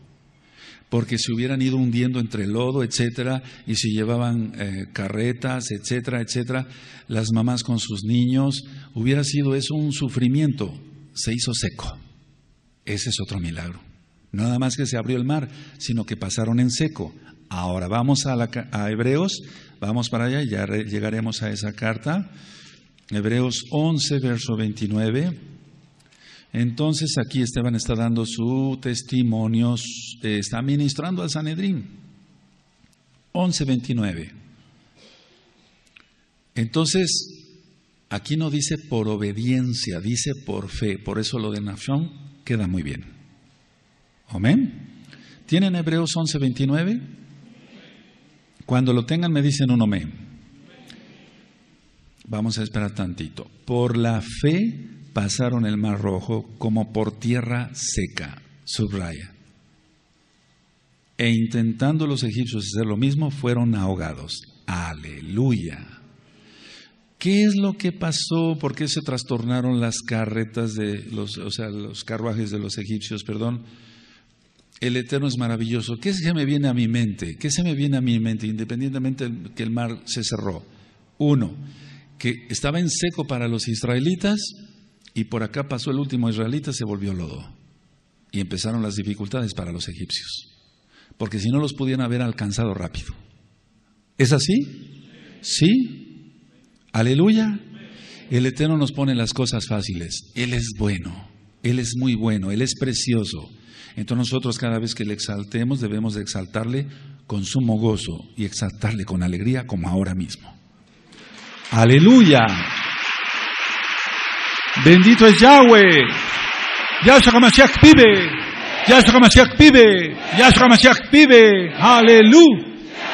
porque se hubieran ido hundiendo entre lodo, etcétera, y si llevaban eh, carretas, etcétera, etcétera, las mamás con sus niños, hubiera sido eso un sufrimiento. Se hizo seco. Ese es otro milagro. nada más que se abrió el mar, sino que pasaron en seco. Ahora vamos a, Hebreos, vamos para allá y ya llegaremos a esa carta. Hebreos 11, verso 29. Entonces aquí Esteban está dando su testimonio, eh, está ministrando al Sanedrín. 11.29. Entonces, aquí no dice por obediencia, dice por fe. Por eso lo de Nafshon queda muy bien. Amén. ¿Tienen Hebreos 11.29? Cuando lo tengan me dicen un amén. Vamos a esperar tantito. Por la fe pasaron el Mar Rojo como por tierra seca, subraya. E intentando los egipcios hacer lo mismo, fueron ahogados. Aleluya. ¿Qué es lo que pasó? ¿Por qué se trastornaron las carretas de los, o sea, los carruajes de los egipcios? Perdón. El Eterno es maravilloso. ¿Qué se me viene a mi mente? ¿Qué se me viene a mi mente independientemente de que el mar se cerró? Uno, que estaba en seco para los israelitas y por acá pasó el último israelita, se volvió lodo. Y empezaron las dificultades para los egipcios. Porque si no los pudieran haber alcanzado rápido. ¿Es así? ¿Sí? Aleluya. El Eterno nos pone las cosas fáciles. Él es bueno. Él es muy bueno. Él es precioso. Entonces nosotros cada vez que le exaltemos debemos de exaltarle con sumo gozo y exaltarle con alegría como ahora mismo. Aleluya. Bendito es Yahweh. Yahshua Mashiach vive. Yahshua Mashiach vive. Yahshua Mashiach vive. Aleluya.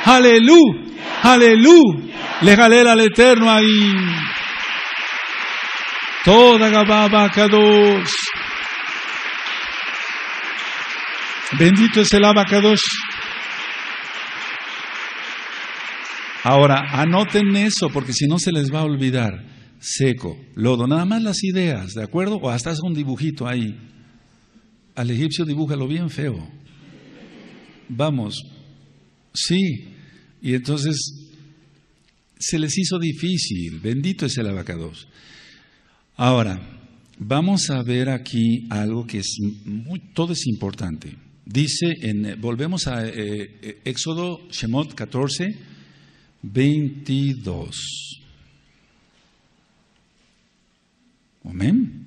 Aleluya. Aleluya. Le jalele al Eterno ahí. Toda Gababa dos, Bendito es el abacados Ahora, anoten eso porque si no se les va a olvidar seco, lodo, nada más las ideas, ¿de acuerdo? O hasta es un dibujito ahí. Al egipcio dibújalo bien feo. Vamos, sí. Y entonces se les hizo difícil, bendito es el abacados. Ahora, vamos a ver aquí algo que es muy, todo es importante. Dice, en, volvemos a eh, eh, Éxodo Shemot 14, 22. Amén.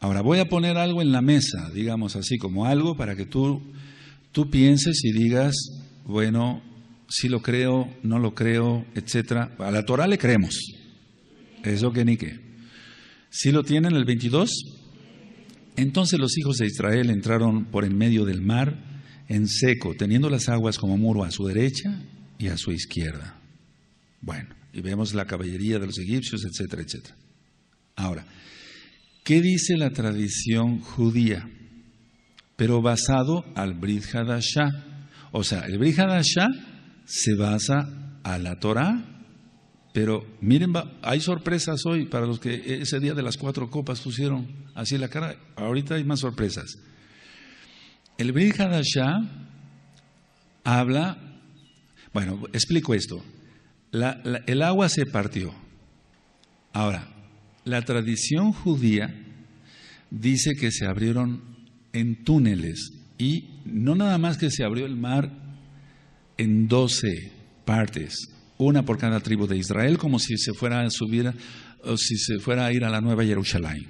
Ahora voy a poner algo en la mesa, digamos así, como algo para que tú, tú pienses y digas, bueno, si lo creo, no lo creo, etcétera. A la Torah le creemos. Eso que ni qué. Si lo tienen el 22, entonces los hijos de Israel entraron por en medio del mar en seco, teniendo las aguas como muro a su derecha y a su izquierda. Bueno, y vemos la caballería de los egipcios, etcétera, etcétera. Ahora, ¿qué dice la tradición judía? Pero basado al Brit Hadashah. O sea, el Brit se basa a la Torah, pero miren, hay sorpresas hoy para los que ese día de las cuatro copas pusieron así la cara. Ahorita hay más sorpresas. El Brit Hadashah habla, bueno, explico esto. el agua se partió. Ahora, la tradición judía dice que se abrieron en túneles y no nada más que se abrió el mar en doce partes, una por cada tribu de Israel, como si se fuera a subir o si se fuera a ir a la Nueva Jerusalén,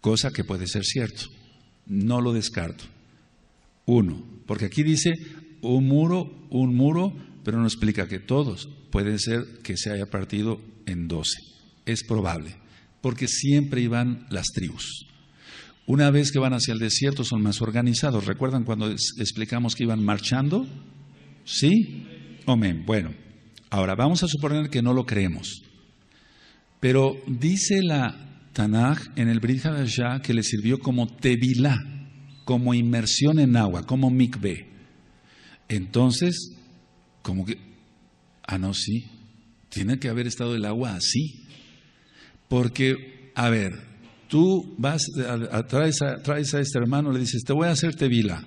cosa que puede ser cierto, no lo descarto. Uno, porque aquí dice un muro, un muro, pero no explica que todos, puede ser que se haya partido en doce, es probable porque siempre iban las tribus. Una vez que van hacia el desierto son más organizados. ¿Recuerdan cuando explicamos que iban marchando? ¿Sí? Amén. Bueno, ahora vamos a suponer que no lo creemos. Pero dice la Tanaj en el Brit que le sirvió como tevilá, como inmersión en agua, como mikve. Entonces, como que, ah, no, sí, tiene que haber estado el agua así. Porque, a ver, tú vas, a, traes, a, este hermano, le dices, te voy a hacer tevila.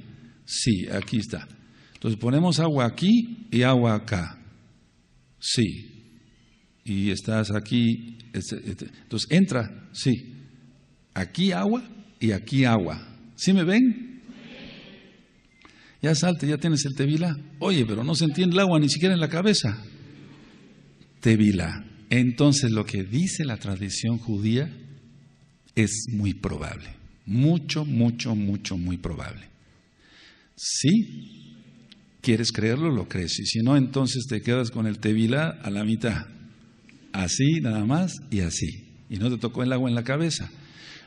Sí, aquí está. Entonces ponemos agua aquí y agua acá. Sí. Y estás aquí. Este, este. Entonces entra, sí. Aquí agua y aquí agua. ¿Sí me ven? Ya salte, ya tienes el tevila. Oye, pero no se entiende el agua ni siquiera en la cabeza. Tevila. Entonces lo que dice la tradición judía es muy probable, mucho, mucho, mucho, muy probable. Sí, quieres creerlo, lo crees, y si no, entonces te quedas con el tevilá a la mitad, así nada más y así, y no te tocó el agua en la cabeza.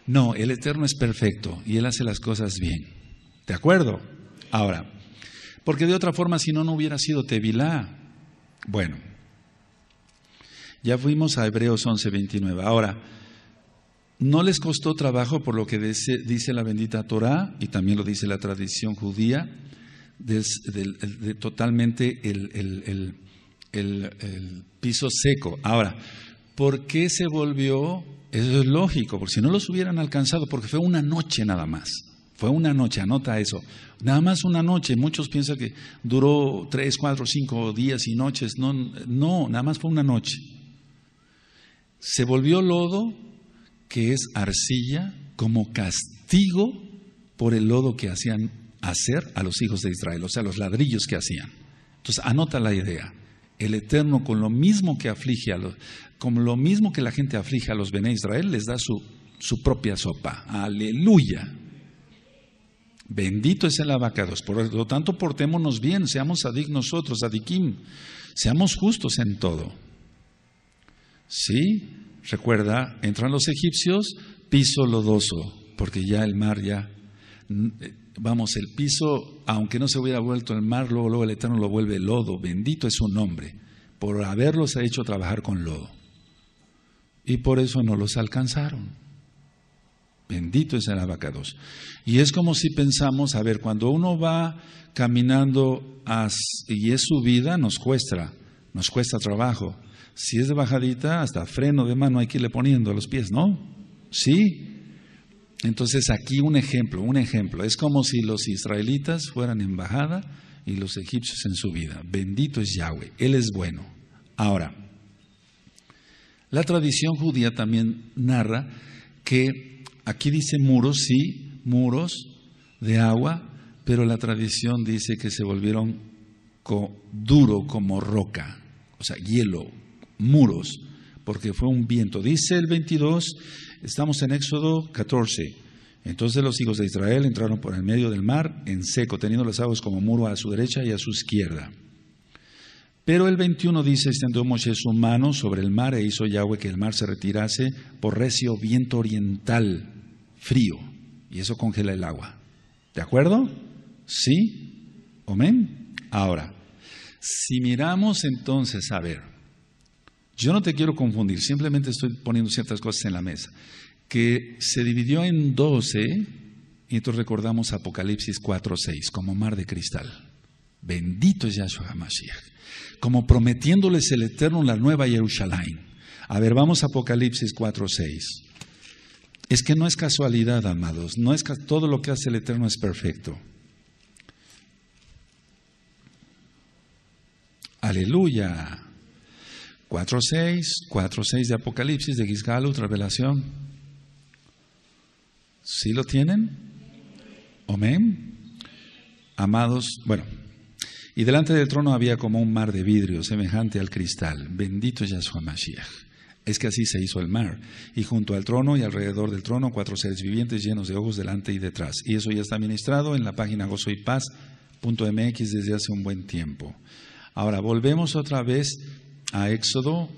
No, el Eterno es perfecto y Él hace las cosas bien. ¿De acuerdo? Ahora, porque de otra forma, si no, no hubiera sido tevilá. Bueno, ya fuimos a Hebreos 11:29. Ahora, no les costó trabajo por lo que dice, la bendita Torah y también lo dice la tradición judía, de, totalmente el, piso seco. Ahora, ¿por qué se volvió? Eso es lógico, porque si no los hubieran alcanzado, porque fue una noche nada más. Fue una noche, anota eso. Nada más una noche. Muchos piensan que duró tres, cuatro, cinco días y noches. No, no, nada más fue una noche se volvió lodo, que es arcilla, como castigo por el lodo que hacían hacer a los hijos de Israel, o sea, los ladrillos que hacían. Entonces, anota la idea. El Eterno, con lo mismo que aflige a los, con lo mismo que la gente aflige a los Bené Israel, les da su, su propia sopa. Aleluya. Bendito es el abacados. Por lo tanto, portémonos bien, seamos adic nosotros, adiquim. Seamos justos en todo. Sí, recuerda, entran los egipcios, piso lodoso, porque ya el mar ya, eh, vamos, el piso, aunque no se hubiera vuelto el mar, luego, el Eterno lo vuelve lodo, bendito es su nombre, por haberlos hecho trabajar con lodo. Y por eso no los alcanzaron. Bendito es el abacados. Y es como si pensamos, a ver, cuando uno va caminando y es su vida, nos cuesta, nos cuesta trabajo. Si es de bajadita, hasta freno de mano hay que irle poniendo a los pies, ¿no? Sí. Entonces aquí un ejemplo, un ejemplo. Es como si los israelitas fueran en bajada y los egipcios en subida. Bendito es Yahweh, Él es bueno. Ahora, la tradición judía también narra que aquí dice muros, sí, muros de agua, pero la tradición dice que se volvieron duro como roca, o sea, hielo, muros, porque fue un viento. Dice el 22, estamos en Éxodo 14. Entonces los hijos de Israel entraron por el medio del mar en seco, teniendo las aguas como muro a su derecha y a su izquierda. Pero el 21 dice, extendió Moisés su mano sobre el mar e hizo Yahweh que el mar se retirase por recio viento oriental, frío, y eso congela el agua. ¿De acuerdo? ¿Sí? ¿Amén? Ahora, si miramos entonces, a ver, yo no te quiero confundir, simplemente estoy poniendo ciertas cosas en la mesa. Que se dividió en doce, y entonces recordamos Apocalipsis 4.6, como mar de cristal. Bendito es Yahshua HaMashiach. Como prometiéndoles el Eterno la nueva Jerusalén. A ver, vamos a Apocalipsis 4.6. Es que no es casualidad, amados. No es todo lo que hace el Eterno es perfecto. Aleluya. 4.6, 4.6 de Apocalipsis, de Gisgalut, Revelación. ¿Sí lo tienen? Amén. Amados, bueno, y delante del trono había como un mar de vidrio, semejante al cristal. Bendito Yahshua Mashiach. Es que así se hizo el mar. Y junto al trono y alrededor del trono, cuatro seres vivientes llenos de ojos delante y detrás. Y eso ya está ministrado en la página gozoypaz.mx desde hace un buen tiempo. Ahora, volvemos otra vez a Éxodo,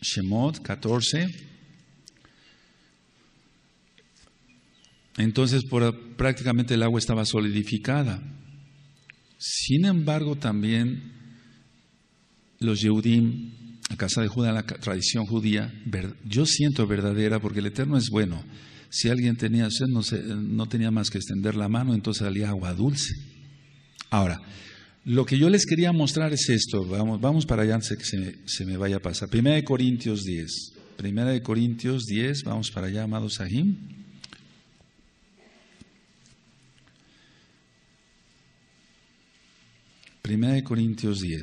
Shemot 14. Entonces por, prácticamente el agua estaba solidificada. Sin embargo, también los Yehudim, la casa de Judá, la tradición judía, yo siento verdadera porque el Eterno es bueno. Si alguien tenía sed, no, se, no tenía más que extender la mano, entonces salía agua dulce. Ahora, lo que yo les quería mostrar es esto. Vamos, vamos para allá antes que se me, vaya a pasar. Primera de Corintios 10. Primera de Corintios 10. Vamos para allá, amados Sahim. Primera de Corintios 10.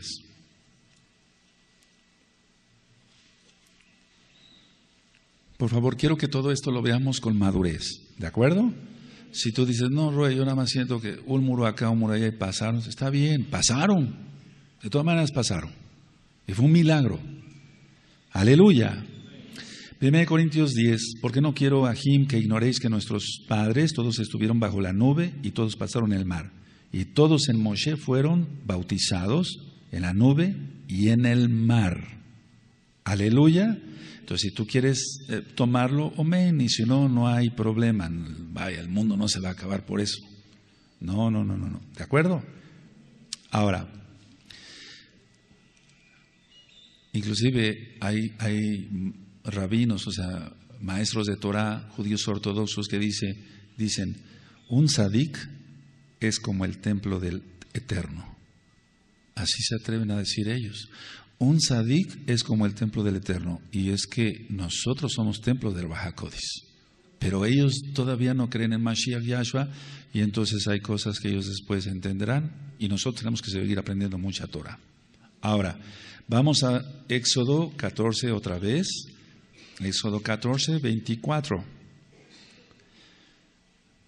Por favor, quiero que todo esto lo veamos con madurez, ¿de acuerdo? Si tú dices, no, Rue, yo nada más siento que un muro acá, un muro allá y pasaron, está bien, pasaron. De todas maneras pasaron. Y fue un milagro. Aleluya. 1 Corintios 10, porque no quiero a Jim que ignoréis que nuestros padres todos estuvieron bajo la nube y todos pasaron el mar. Y todos en Moshe fueron bautizados en la nube y en el mar. Aleluya. Entonces, si tú quieres eh, tomarlo, omen, y si no, no hay problema. Vaya, el mundo no se va a acabar por eso. No, no, no, no, no. ¿De acuerdo? Ahora, inclusive hay, rabinos, o sea, maestros de Torah, judíos ortodoxos, que dicen, un sadik es como el templo del Eterno. Así se atreven a decir ellos. Un sadik es como el templo del Eterno, y es que nosotros somos templo del bajacodis Pero ellos todavía no creen en Mashiach Yahshua, y entonces hay cosas que ellos después entenderán, y nosotros tenemos que seguir aprendiendo mucha Torah. Ahora, vamos a Éxodo 14 otra vez. Éxodo 14, 24.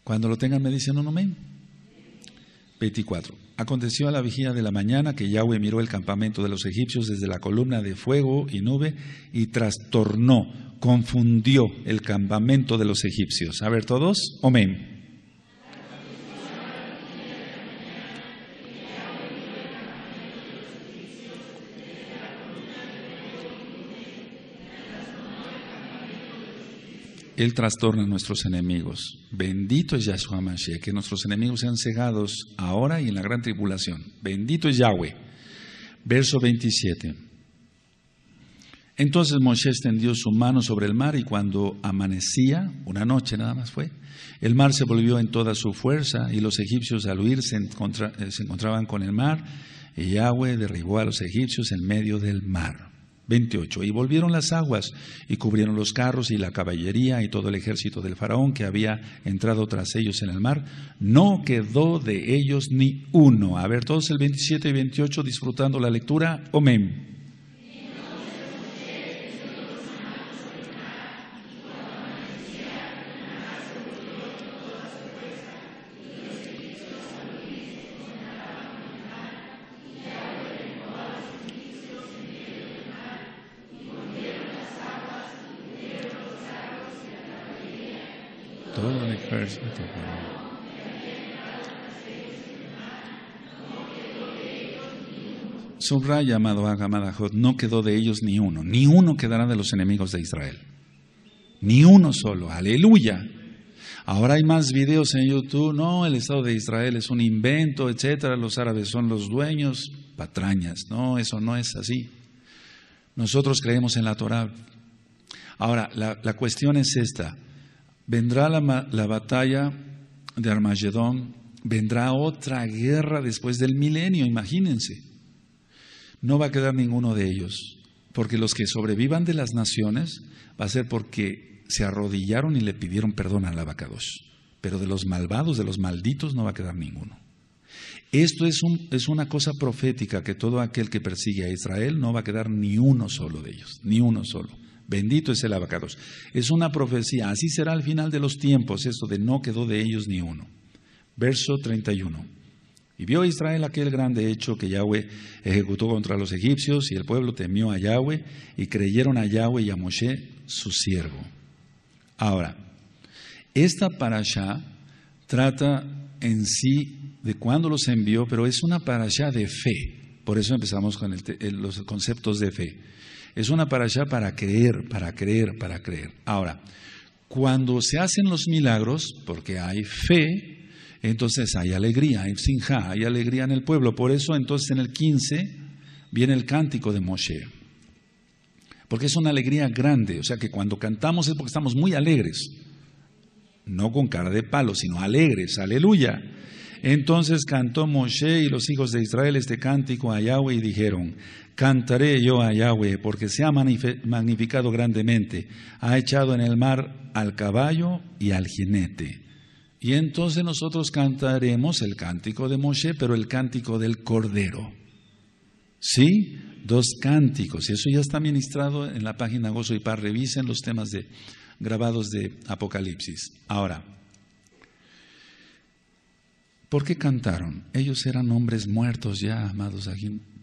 Cuando lo tengan me dicen un momento. 24. Aconteció a la vigía de la mañana que Yahweh miró el campamento de los egipcios desde la columna de fuego y nube y trastornó, confundió el campamento de los egipcios. A ver todos, amén. Él trastorna a nuestros enemigos. Bendito es Yahshua Mashiach, que nuestros enemigos sean cegados ahora y en la gran tribulación. Bendito es Yahweh. Verso 27. Entonces Moshe extendió su mano sobre el mar y cuando amanecía, una noche nada más fue, el mar se volvió en toda su fuerza y los egipcios al huir se eh, encontraban con el mar y Yahweh derribó a los egipcios en medio del mar. 28. Y volvieron las aguas y cubrieron los carros y la caballería y todo el ejército del faraón que había entrado tras ellos en el mar. No quedó de ellos ni uno. A ver, todos el 27 y 28 disfrutando la lectura. Amén. Subraya, amado no quedó de ellos ni uno, ni uno quedará de los enemigos de Israel. Ni uno solo, aleluya. Ahora hay más videos en YouTube, no, el Estado de Israel es un invento, etcétera, los árabes son los dueños, patrañas, no, eso no es así. Nosotros creemos en la Torah. Ahora, la cuestión es esta, Vendrá la, batalla de Armagedón, vendrá otra guerra después del milenio, imagínense. No va a quedar ninguno de ellos, porque los que sobrevivan de las naciones va a ser porque se arrodillaron y le pidieron perdón a vaca dos. Pero de los malvados, de los malditos, no va a quedar ninguno. Esto es una cosa profética que todo aquel que persigue a Israel no va a quedar ni uno solo de ellos, ni uno solo. Bendito es el abacados. Es una profecía. Así será al final de los tiempos esto de no quedó de ellos ni uno. Verso 31. Y vio Israel aquel grande hecho que Yahweh ejecutó contra los egipcios y el pueblo temió a Yahweh y creyeron a Yahweh y a Moshe, su siervo. Ahora, esta parasha trata en sí de cuándo los envió, pero es una parasha de fe. Por eso empezamos con eh, los conceptos de fe. Es una para allá para creer, para creer, para creer. Ahora, cuando se hacen los milagros, porque hay fe, entonces hay alegría, hay sinja, hay alegría en el pueblo. Por eso entonces en el 15 viene el cántico de Moshe. Porque es una alegría grande, o sea que cuando cantamos es porque estamos muy alegres. No con cara de palo, sino alegres, aleluya. Entonces cantó Moshe y los hijos de Israel este cántico a Yahweh y dijeron, Cantaré yo a Yahweh, porque se ha magnificado grandemente, ha echado en el mar al caballo y al jinete. Y entonces nosotros cantaremos el cántico de Moshe, pero el cántico del Cordero. ¿Sí? Dos cánticos. Y eso ya está ministrado en la página Gozo y Paz. Revisen los temas de, grabados de Apocalipsis. Ahora, ¿Por qué cantaron? Ellos eran hombres muertos ya, amados,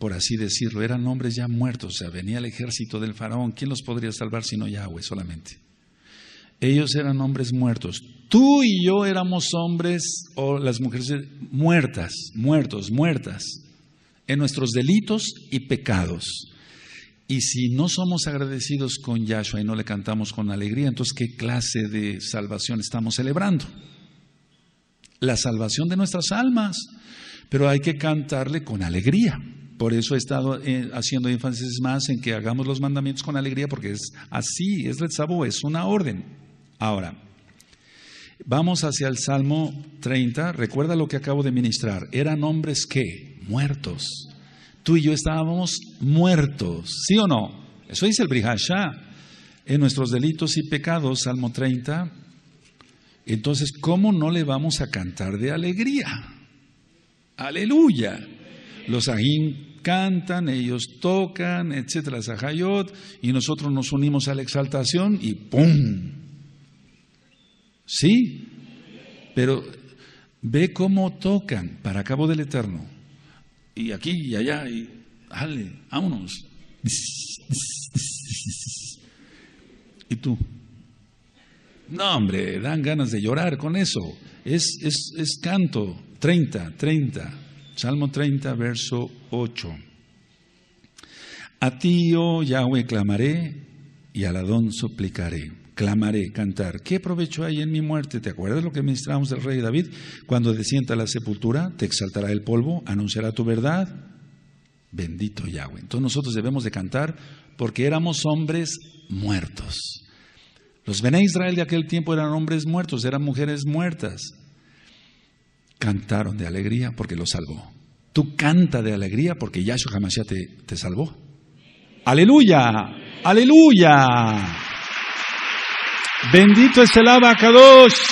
por así decirlo, eran hombres ya muertos, o sea, venía el ejército del faraón, ¿quién los podría salvar sino Yahweh solamente? Ellos eran hombres muertos. Tú y yo éramos hombres, o las mujeres muertas, muertos, muertas, en nuestros delitos y pecados. Y si no somos agradecidos con Yahshua y no le cantamos con alegría, entonces ¿qué clase de salvación estamos celebrando? la salvación de nuestras almas, pero hay que cantarle con alegría. Por eso he estado eh, haciendo énfasis más en que hagamos los mandamientos con alegría, porque es así, es es una orden. Ahora, vamos hacia el Salmo 30. Recuerda lo que acabo de ministrar. Eran hombres que, muertos. Tú y yo estábamos muertos, ¿sí o no? Eso dice el Brihashá. En nuestros delitos y pecados, Salmo 30, entonces, ¿cómo no le vamos a cantar de alegría? Aleluya. Los ajín cantan, ellos tocan, etcétera, zahayot y nosotros nos unimos a la exaltación y ¡pum! ¿Sí? Pero ve cómo tocan para cabo del Eterno. Y aquí y allá, y dale, vámonos. ¿Y tú? No, hombre, dan ganas de llorar con eso. Es, canto 30, 30. Salmo 30, verso 8. A ti, oh Yahweh, clamaré y al Adón suplicaré. Clamaré, cantar. ¿Qué provecho hay en mi muerte? ¿Te acuerdas lo que ministramos del rey David? Cuando descienda la sepultura, te exaltará el polvo, anunciará tu verdad. Bendito Yahweh. Entonces nosotros debemos de cantar porque éramos hombres muertos. Los Bené Israel de aquel tiempo eran hombres muertos, eran mujeres muertas. Cantaron de alegría porque los salvó. Tú canta de alegría porque Yahshua Hamashiach te, te salvó. Aleluya, aleluya. Bendito es el dos.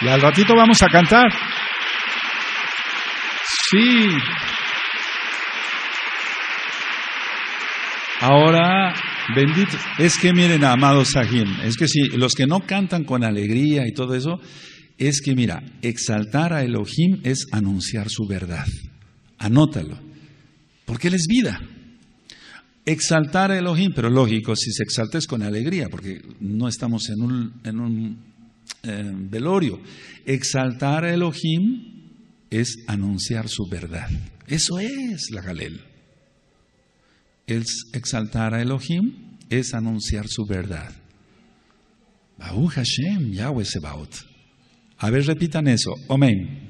Y al ratito vamos a cantar. Sí. Ahora Bendito. Es que miren, amados Sahim, es que si los que no cantan con alegría y todo eso, es que mira, exaltar a Elohim es anunciar su verdad. Anótalo. Porque Él es vida. Exaltar a Elohim, pero lógico, si se exalta es con alegría, porque no estamos en un, en un eh, velorio. Exaltar a Elohim es anunciar su verdad. Eso es la Galel es exaltar a Elohim, es anunciar su verdad. Baú Hashem, Yahweh Sebaot. A ver, repitan eso. Amén.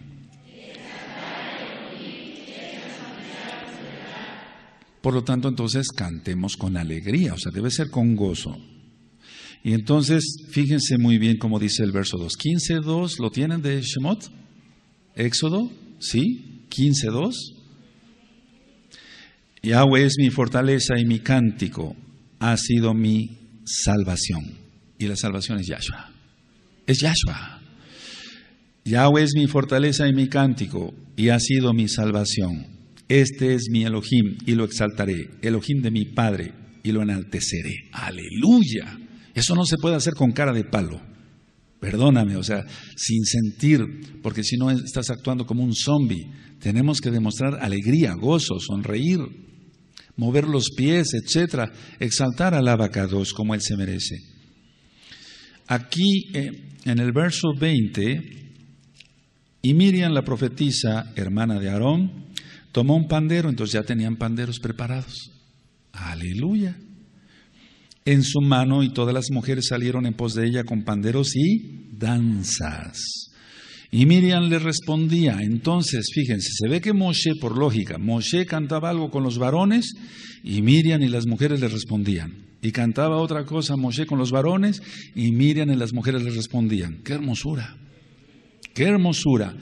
Por lo tanto, entonces cantemos con alegría, o sea, debe ser con gozo. Y entonces, fíjense muy bien cómo dice el verso 2. 2 ¿lo tienen de Shemot? Éxodo, ¿sí? 15.2. Yahweh es mi fortaleza y mi cántico, ha sido mi salvación. Y la salvación es Yahshua. Es Yahshua. Yahweh es mi fortaleza y mi cántico, y ha sido mi salvación. Este es mi Elohim, y lo exaltaré, Elohim de mi Padre, y lo enalteceré. Aleluya. Eso no se puede hacer con cara de palo. Perdóname, o sea, sin sentir, porque si no estás actuando como un zombie. Tenemos que demostrar alegría, gozo, sonreír, mover los pies, etcétera, exaltar al abacados como él se merece. Aquí eh, en el verso 20, y Miriam la profetisa, hermana de Aarón, tomó un pandero, entonces ya tenían panderos preparados. Aleluya en su mano y todas las mujeres salieron en pos de ella con panderos y danzas. Y Miriam le respondía, entonces, fíjense, se ve que Moshe, por lógica, Moshe cantaba algo con los varones y Miriam y las mujeres le respondían. Y cantaba otra cosa Moshe con los varones y Miriam y las mujeres le respondían. ¡Qué hermosura! ¡Qué hermosura!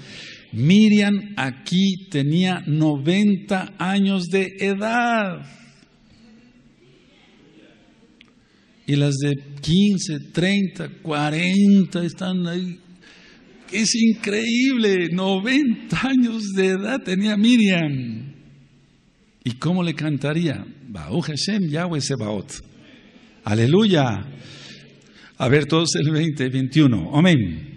Miriam aquí tenía 90 años de edad. Y las de 15, 30, 40 están ahí. Es increíble, 90 años de edad tenía Miriam. ¿Y cómo le cantaría? Baú Hashem Yahweh Sebaot. Aleluya. A ver todos el 20, 21. Amén.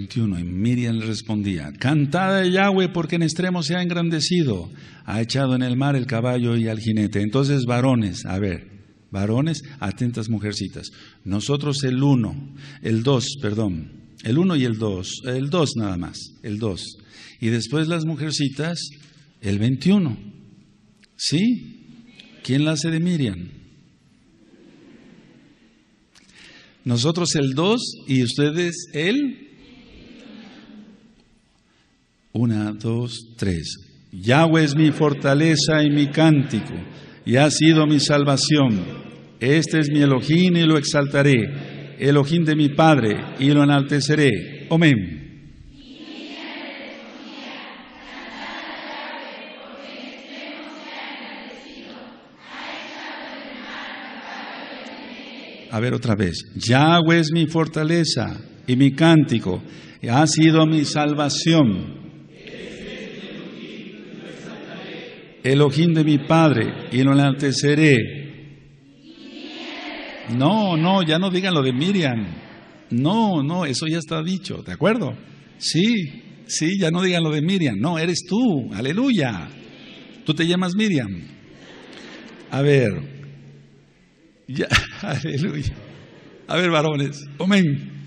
Y Miriam le respondía, cantada Yahweh porque en extremo se ha engrandecido, ha echado en el mar el caballo y al jinete. Entonces, varones, a ver, varones, atentas mujercitas. Nosotros el uno, el dos, perdón, el uno y el dos, el dos nada más, el dos. Y después las mujercitas, el 21. ¿Sí? ¿Quién la hace de Miriam? Nosotros el 2 y ustedes el una, dos, tres. Yahweh es mi fortaleza y mi cántico, y ha sido mi salvación. Este es mi Elohim y lo exaltaré, Elohim de mi Padre, y lo enalteceré. Amén. A ver otra vez. Yahweh es mi fortaleza y mi cántico, y ha sido mi salvación. Elohim de mi Padre, y lo enalteceré. No, no, ya no digan lo de Miriam. No, no, eso ya está dicho, ¿de acuerdo? Sí, sí, ya no digan lo de Miriam. No, eres tú, aleluya. Tú te llamas Miriam. A ver, ya, aleluya. A ver, varones, amén.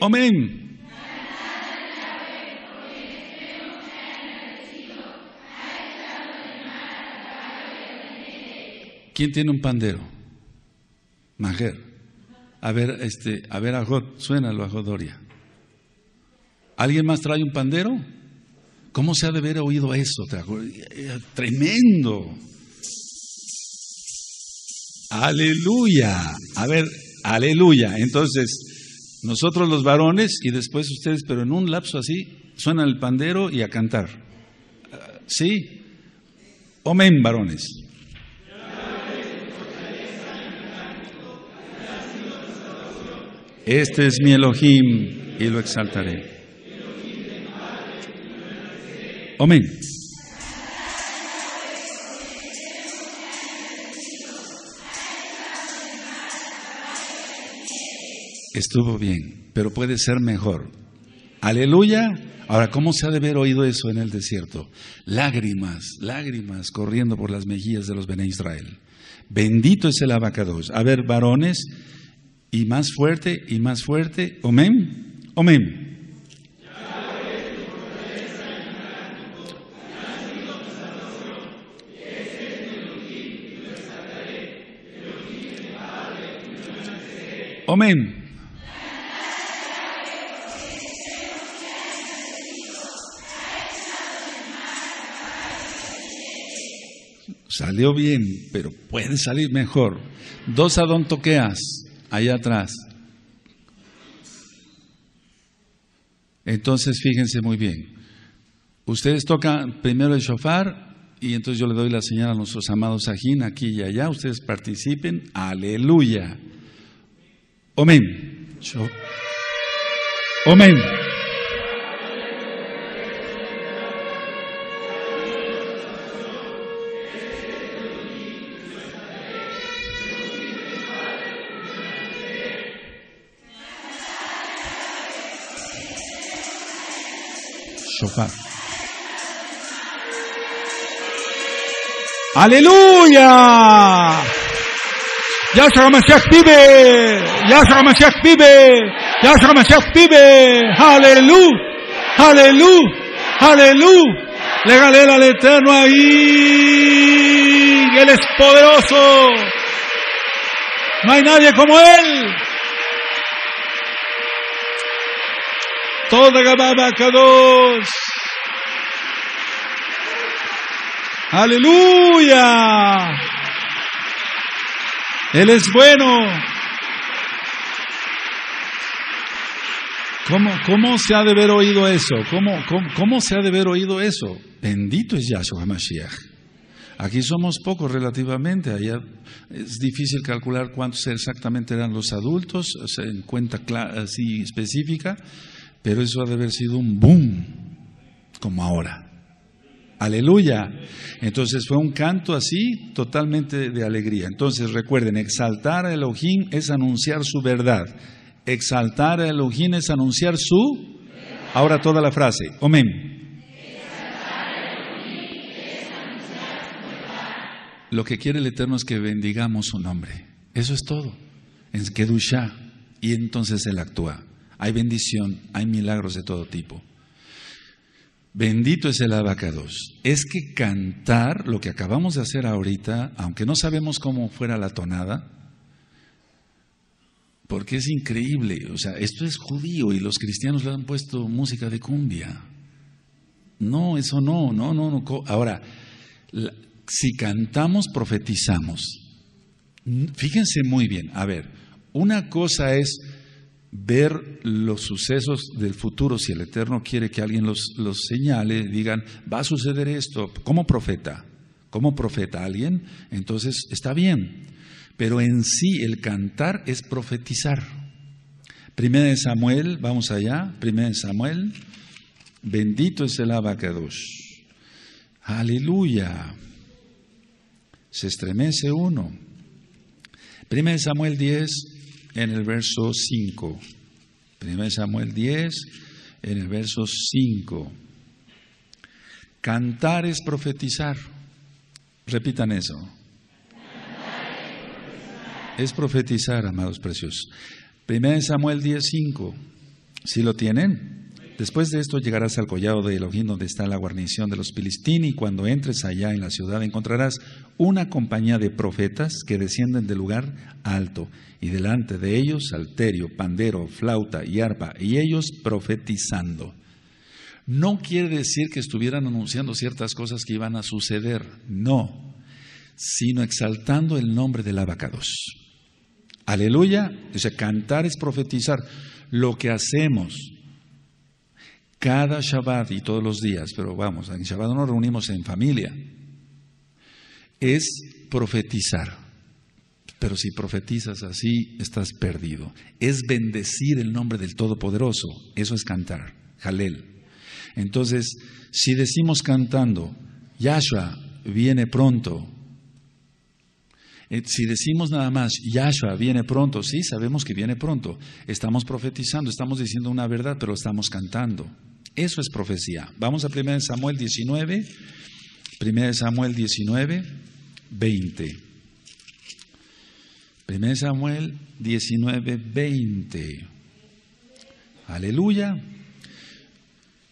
Amén. ¿Quién tiene un pandero? Majer. A ver, este, a ver, a suénalo, Jodoria ¿Alguien más trae un pandero? ¿Cómo se ha de haber oído eso? Tremendo. Aleluya. A ver, aleluya. Entonces, nosotros los varones y después ustedes, pero en un lapso así, suenan el pandero y a cantar. ¿Sí? Omen, varones. Este es mi Elohim y lo exaltaré. Amén. estuvo bien, pero puede ser mejor. Aleluya. Ahora, ¿cómo se ha de haber oído eso en el desierto? Lágrimas, lágrimas corriendo por las mejillas de los Bene Israel. Bendito es el abacados. A ver, varones, y más fuerte, y más fuerte. Amén. Amén. Amén. Salió bien, pero puede salir mejor. Dos adontoqueas allá atrás. Entonces, fíjense muy bien. Ustedes tocan primero el shofar y entonces yo le doy la señal a nuestros amados ajín aquí y allá. Ustedes participen. Aleluya. Amén. Amén. Aleluya. Ya pibe. Ya se Mashiach vive. pibe. Ya vive. Yahshua Mashiach vive. Aleluya. Aleluya. Aleluya. Le galera al Eterno ahí. Él es poderoso. No hay nadie como Él. Toda Gababa Aleluya. Él es bueno. ¿Cómo, se ha de haber oído eso? ¿Cómo, se ha de haber oído eso? Bendito es Yahshua Mashiach Aquí somos pocos relativamente. Allá es difícil calcular cuántos exactamente eran los adultos, en cuenta así específica pero eso ha de haber sido un boom, como ahora. Aleluya. Entonces fue un canto así, totalmente de alegría. Entonces recuerden, exaltar a Elohim es anunciar su verdad. Exaltar a Elohim es anunciar su... Ahora toda la frase. Amén. Lo que quiere el Eterno es que bendigamos su nombre. Eso es todo. En Y entonces Él actúa hay bendición, hay milagros de todo tipo. Bendito es el abacados. Es que cantar lo que acabamos de hacer ahorita, aunque no sabemos cómo fuera la tonada, porque es increíble, o sea, esto es judío y los cristianos le han puesto música de cumbia. No, eso no, no, no, no. Ahora, si cantamos, profetizamos. Fíjense muy bien, a ver, una cosa es ver los sucesos del futuro, si el Eterno quiere que alguien los, señale, digan, va a suceder esto, como profeta, como profeta alguien, entonces está bien. Pero en sí el cantar es profetizar. Primera de Samuel, vamos allá, primera de Samuel, bendito es el abacados. Aleluya. Se estremece uno. Primera de Samuel 10, en el verso 5. 1 Samuel 10, en el verso 5. Cantar es profetizar. Repitan eso. Es profetizar, amados precios. 1 Samuel 10, 5. si lo tienen? Después de esto llegarás al collado de Elohim donde está la guarnición de los Filistini y cuando entres allá en la ciudad encontrarás una compañía de profetas que descienden del lugar alto y delante de ellos salterio, pandero, flauta y arpa y ellos profetizando. No quiere decir que estuvieran anunciando ciertas cosas que iban a suceder, no, sino exaltando el nombre del abacados. Aleluya, o sea, cantar es profetizar. Lo que hacemos, cada Shabbat y todos los días, pero vamos, en Shabbat nos reunimos en familia, es profetizar. Pero si profetizas así, estás perdido. Es bendecir el nombre del Todopoderoso. Eso es cantar. Jalel. Entonces, si decimos cantando, Yahshua viene pronto, eh, si decimos nada más, Yahshua viene pronto, sí, sabemos que viene pronto, estamos profetizando, estamos diciendo una verdad, pero estamos cantando. Eso es profecía. Vamos a 1 Samuel 19, 1 Samuel 19, 20. 1 Samuel 19, 20. Aleluya.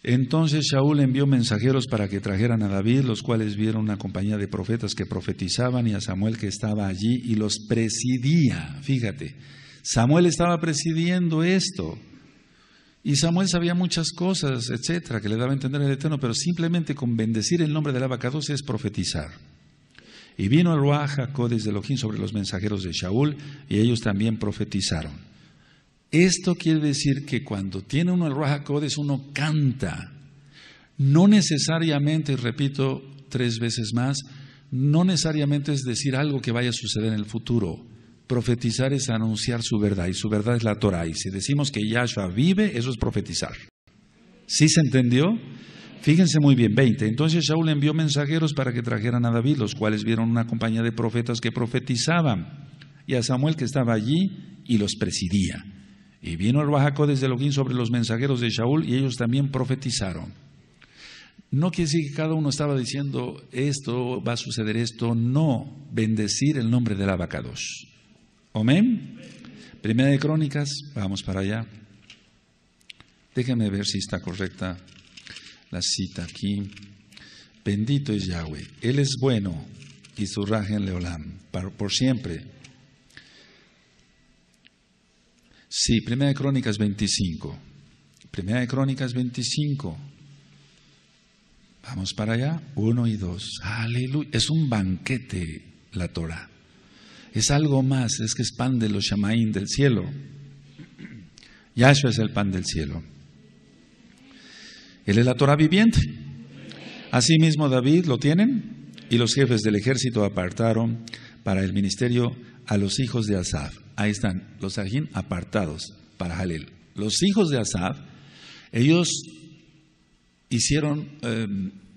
Entonces saúl envió mensajeros para que trajeran a David, los cuales vieron una compañía de profetas que profetizaban y a Samuel que estaba allí y los presidía. Fíjate, Samuel estaba presidiendo esto. Y Samuel sabía muchas cosas, etcétera, que le daba a entender el Eterno, pero simplemente con bendecir el nombre del Abacados es profetizar. Y vino el Ruach de desde Elohim sobre los mensajeros de Shaul, y ellos también profetizaron. Esto quiere decir que cuando tiene uno el Ruach uno canta. No necesariamente, repito tres veces más, no necesariamente es decir algo que vaya a suceder en el futuro Profetizar es anunciar su verdad y su verdad es la Torah. Y si decimos que Yahshua vive, eso es profetizar. ¿Sí se entendió? Fíjense muy bien, 20. Entonces Saúl envió mensajeros para que trajeran a David, los cuales vieron una compañía de profetas que profetizaban, y a Samuel que estaba allí y los presidía. Y vino el Bajaco desde Logín sobre los mensajeros de Saúl y ellos también profetizaron. No quiere decir que cada uno estaba diciendo esto, va a suceder esto, no, bendecir el nombre del abacados. Amén. Primera de Crónicas, vamos para allá. Déjenme ver si está correcta la cita aquí. Bendito es Yahweh, Él es bueno y su raje en Leolam, por siempre. Sí, Primera de Crónicas 25. Primera de Crónicas 25. Vamos para allá, uno y dos. Aleluya. Es un banquete la Torah es algo más, es que es pan de los Shamaín del cielo. Yahshua es el pan del cielo. Él es la Torah viviente. Asimismo David lo tienen y los jefes del ejército apartaron para el ministerio a los hijos de Asaf. Ahí están los sargín apartados para Halel Los hijos de Asaf, ellos hicieron eh,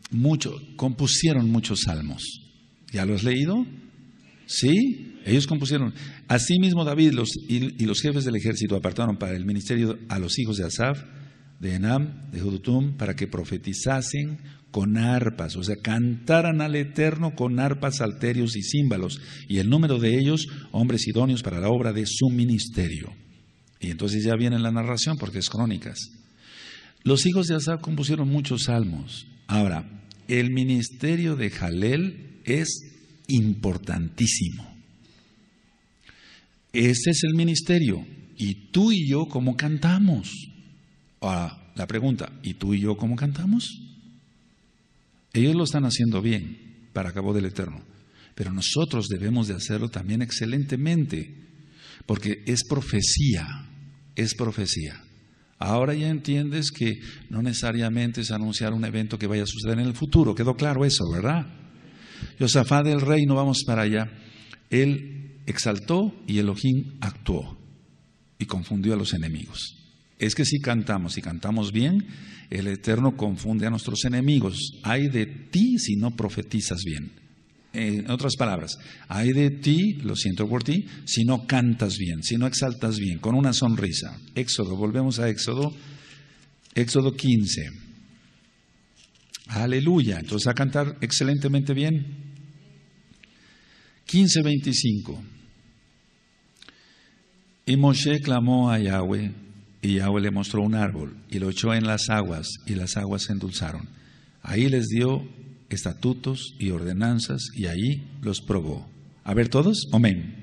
mucho, compusieron muchos salmos. ¿Ya los has leído? ¿Sí? Ellos compusieron. Asimismo David y, los jefes del ejército apartaron para el ministerio a los hijos de Asaf, de Enam, de Judutum para que profetizasen con arpas, o sea, cantaran al Eterno con arpas, salterios y címbalos, y el número de ellos, hombres idóneos para la obra de su ministerio. Y entonces ya viene la narración porque es crónicas. Los hijos de Asaf compusieron muchos salmos. Ahora, el ministerio de Jalel es importantísimo. Ese es el ministerio. ¿Y tú y yo cómo cantamos? a la pregunta, ¿y tú y yo cómo cantamos? Ellos lo están haciendo bien para cabo del Eterno, pero nosotros debemos de hacerlo también excelentemente, porque es profecía, es profecía. Ahora ya entiendes que no necesariamente es anunciar un evento que vaya a suceder en el futuro, quedó claro eso, ¿verdad? Josafá del rey, no vamos para allá, él exaltó y Elohim actuó y confundió a los enemigos. Es que si cantamos, y cantamos bien, el Eterno confunde a nuestros enemigos. Hay de ti si no profetizas bien. En otras palabras, hay de ti, lo siento por ti, si no cantas bien, si no exaltas bien, con una sonrisa. Éxodo, volvemos a Éxodo, Éxodo 15. Aleluya. Entonces a cantar excelentemente bien. 15:25. Y Moshe clamó a Yahweh, y Yahweh le mostró un árbol, y lo echó en las aguas, y las aguas se endulzaron. Ahí les dio estatutos y ordenanzas, y ahí los probó. A ver todos, amén.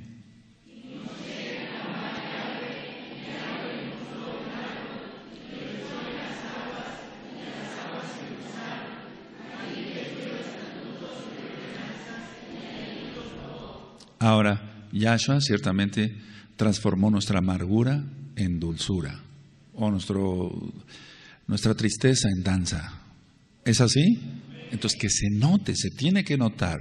Ahora, Yahshua ciertamente transformó nuestra amargura en dulzura o nuestra tristeza en danza. ¿Es así? Entonces, que se note, se tiene que notar.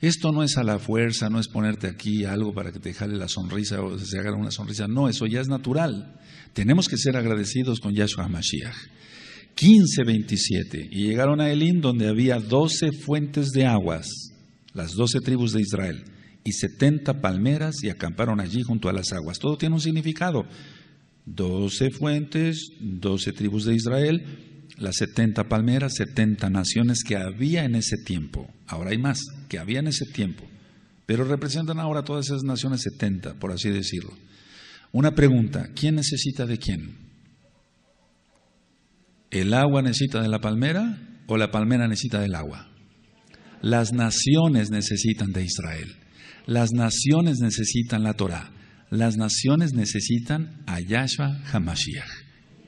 Esto no es a la fuerza, no es ponerte aquí algo para que te jale la sonrisa o se haga una sonrisa. No, eso ya es natural. Tenemos que ser agradecidos con Yahshua Mashiach. 15:27. Y llegaron a Elín, donde había doce fuentes de aguas, las doce tribus de Israel y setenta palmeras y acamparon allí junto a las aguas. Todo tiene un significado. Doce fuentes, doce tribus de Israel, las setenta palmeras, setenta naciones que había en ese tiempo. Ahora hay más que había en ese tiempo. Pero representan ahora todas esas naciones setenta, por así decirlo. Una pregunta, ¿quién necesita de quién? ¿El agua necesita de la palmera o la palmera necesita del agua? Las naciones necesitan de Israel. Las naciones necesitan la Torah. Las naciones necesitan a Yahshua Hamashiach.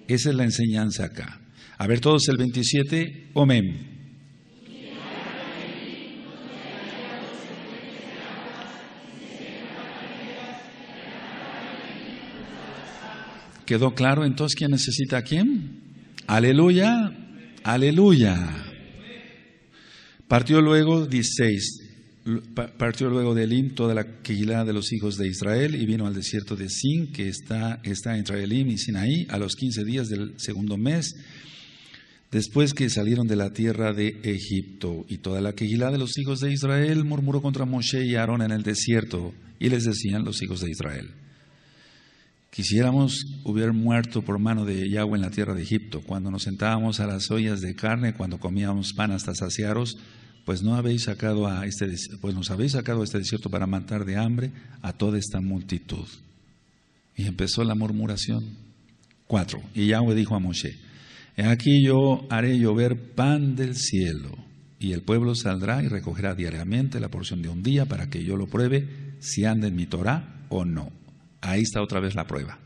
Esa es la enseñanza acá. A ver todos el 27, Omen. ¿Quedó claro entonces quién necesita a quién? Aleluya, aleluya. Partió luego 16 partió luego de Elim toda la quejilá de los hijos de Israel y vino al desierto de Sin, que está, entre Elim y Sinaí, a los quince días del segundo mes, después que salieron de la tierra de Egipto. Y toda la quejilá de los hijos de Israel murmuró contra Moshe y Aarón en el desierto, y les decían los hijos de Israel. Quisiéramos hubiera muerto por mano de Yahweh en la tierra de Egipto, cuando nos sentábamos a las ollas de carne, cuando comíamos pan hasta saciaros, pues no habéis sacado a este pues nos habéis sacado a este desierto para matar de hambre a toda esta multitud. Y empezó la murmuración. Cuatro. Y Yahweh dijo a Moshe: He aquí yo haré llover pan del cielo, y el pueblo saldrá y recogerá diariamente la porción de un día para que yo lo pruebe si anda en mi Torah o no. Ahí está otra vez la prueba.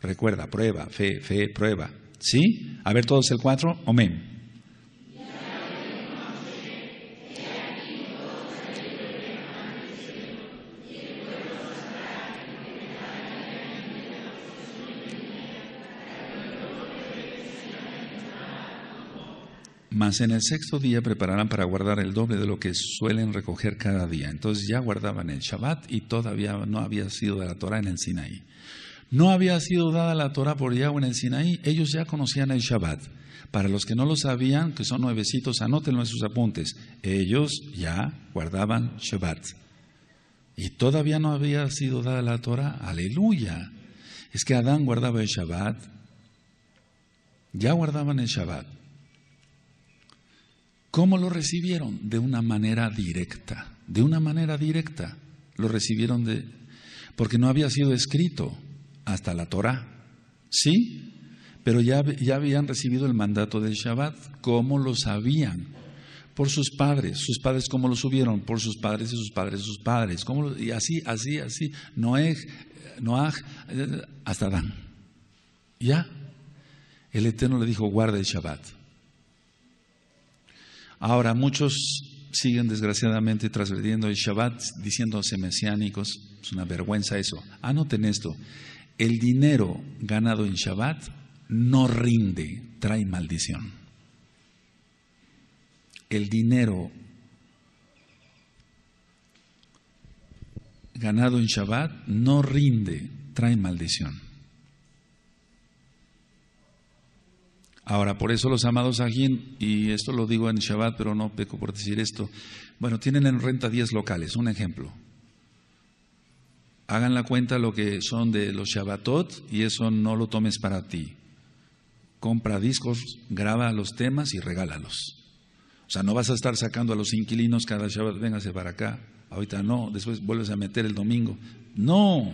Recuerda, prueba, fe, fe, prueba. ¿Sí? A ver todos el cuatro. Amén. Mas en el sexto día prepararán para guardar el doble de lo que suelen recoger cada día. Entonces ya guardaban el Shabbat y todavía no había sido de la Torah en el Sinaí. No había sido dada la Torah por Yahweh en el Sinaí, ellos ya conocían el Shabbat. Para los que no lo sabían, que son nuevecitos, anótenlo en sus apuntes. Ellos ya guardaban Shabbat. Y todavía no había sido dada la Torah. Aleluya. Es que Adán guardaba el Shabbat. Ya guardaban el Shabbat. ¿Cómo lo recibieron? De una manera directa, de una manera directa. Lo recibieron de... porque no había sido escrito hasta la Torá, ¿sí? Pero ya, ya habían recibido el mandato del Shabbat. ¿Cómo lo sabían? Por sus padres. ¿Sus padres cómo lo subieron? Por sus padres y sus padres sus padres. ¿Cómo y así, así, así. Noé, Noaj, eh, hasta Adán. ¿Ya? El Eterno le dijo, guarda el Shabbat. Ahora, muchos siguen desgraciadamente transgrediendo el Shabbat diciéndose mesiánicos. Es una vergüenza eso. Anoten esto. El dinero ganado en Shabbat no rinde, trae maldición. El dinero ganado en Shabbat no rinde, trae maldición. Ahora, por eso los amados ajín, y esto lo digo en Shabbat, pero no peco por decir esto, bueno, tienen en renta 10 locales, un ejemplo. Hagan la cuenta lo que son de los Shabbatot y eso no lo tomes para ti. Compra discos, graba los temas y regálalos. O sea, no vas a estar sacando a los inquilinos cada Shabbat, véngase para acá, ahorita no, después vuelves a meter el domingo. No,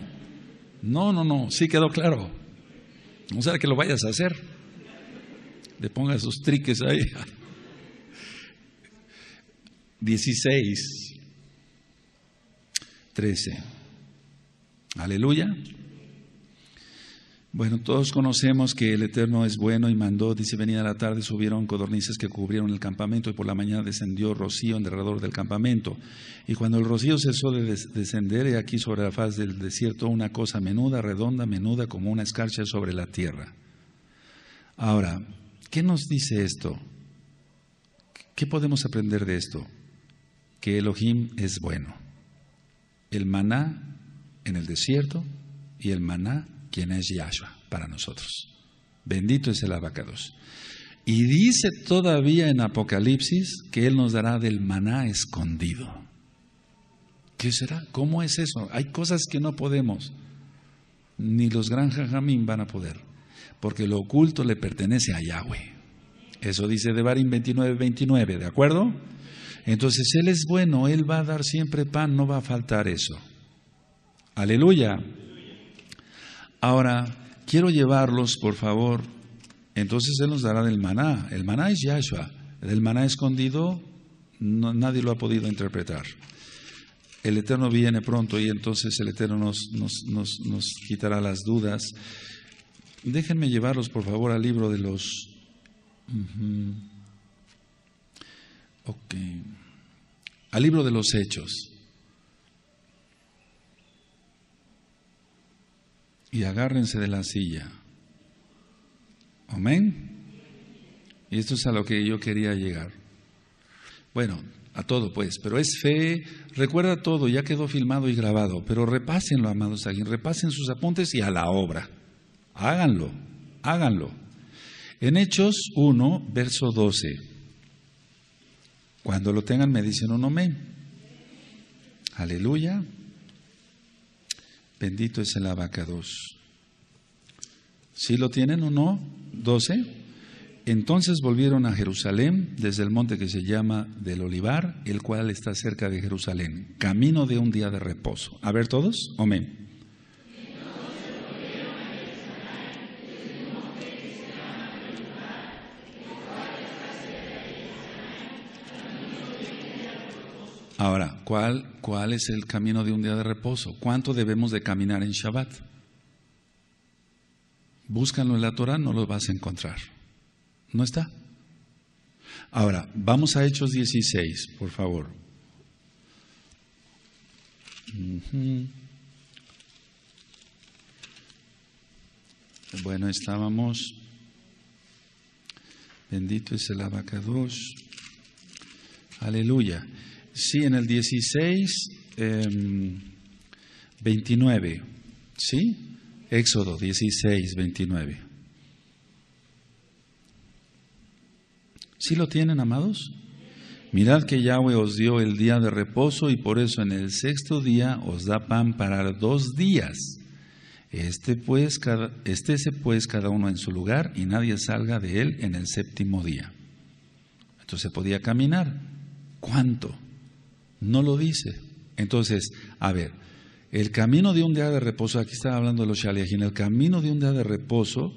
no, no, no, sí quedó claro. No sea que lo vayas a hacer le ponga sus triques ahí. 16, 13. Aleluya. Bueno, todos conocemos que el Eterno es bueno y mandó, dice, venida la tarde subieron codornices que cubrieron el campamento y por la mañana descendió rocío en del campamento. Y cuando el rocío cesó de descender, he aquí sobre la faz del desierto una cosa menuda, redonda, menuda, como una escarcha sobre la tierra. Ahora, ¿Qué nos dice esto? ¿Qué podemos aprender de esto? Que Elohim es bueno. El maná en el desierto y el maná quien es Yahshua para nosotros. Bendito es el abacados. Y dice todavía en Apocalipsis que Él nos dará del maná escondido. ¿Qué será? ¿Cómo es eso? Hay cosas que no podemos. Ni los gran jajamín van a poder porque lo oculto le pertenece a Yahweh. Eso dice Devarim 29, 29, ¿de acuerdo? Entonces Él es bueno, Él va a dar siempre pan, no va a faltar eso. Aleluya. Ahora, quiero llevarlos, por favor. Entonces Él nos dará del maná. El maná es Yahshua. El maná escondido nadie lo ha podido interpretar. El Eterno viene pronto y entonces el Eterno nos quitará las dudas Déjenme llevarlos, por favor, al libro de los... Al libro de los hechos. Y agárrense de la silla. Amén. Y esto es a lo que yo quería llegar. Bueno, a todo pues, pero es fe, recuerda todo, ya quedó filmado y grabado, pero repásenlo, amados alguien, repasen sus apuntes y a la obra. Háganlo, háganlo. En Hechos 1, verso 12. Cuando lo tengan me dicen un amén. Aleluya. Bendito es el abacados. ¿Sí lo tienen o no? 12. Entonces volvieron a Jerusalén desde el monte que se llama del Olivar, el cual está cerca de Jerusalén, camino de un día de reposo. A ver todos, amén. Ahora, ¿cuál, es el camino de un día de reposo? ¿Cuánto debemos de caminar en Shabbat? Búscalo en la Torah, no lo vas a encontrar. No está. Ahora, vamos a Hechos 16, por favor. Bueno, estábamos. Bendito es el Abacadosh. Aleluya. Sí, en el 16, 29. Em, ¿Sí? Éxodo 16, 29. ¿Sí lo tienen, amados? Mirad que Yahweh os dio el día de reposo y por eso en el sexto día os da pan para dos días. Este pues cada, estése pues cada uno en su lugar y nadie salga de él en el séptimo día. Entonces podía caminar. ¿Cuánto? No lo dice. Entonces, a ver, el camino de un día de reposo, aquí está hablando de los en el camino de un día de reposo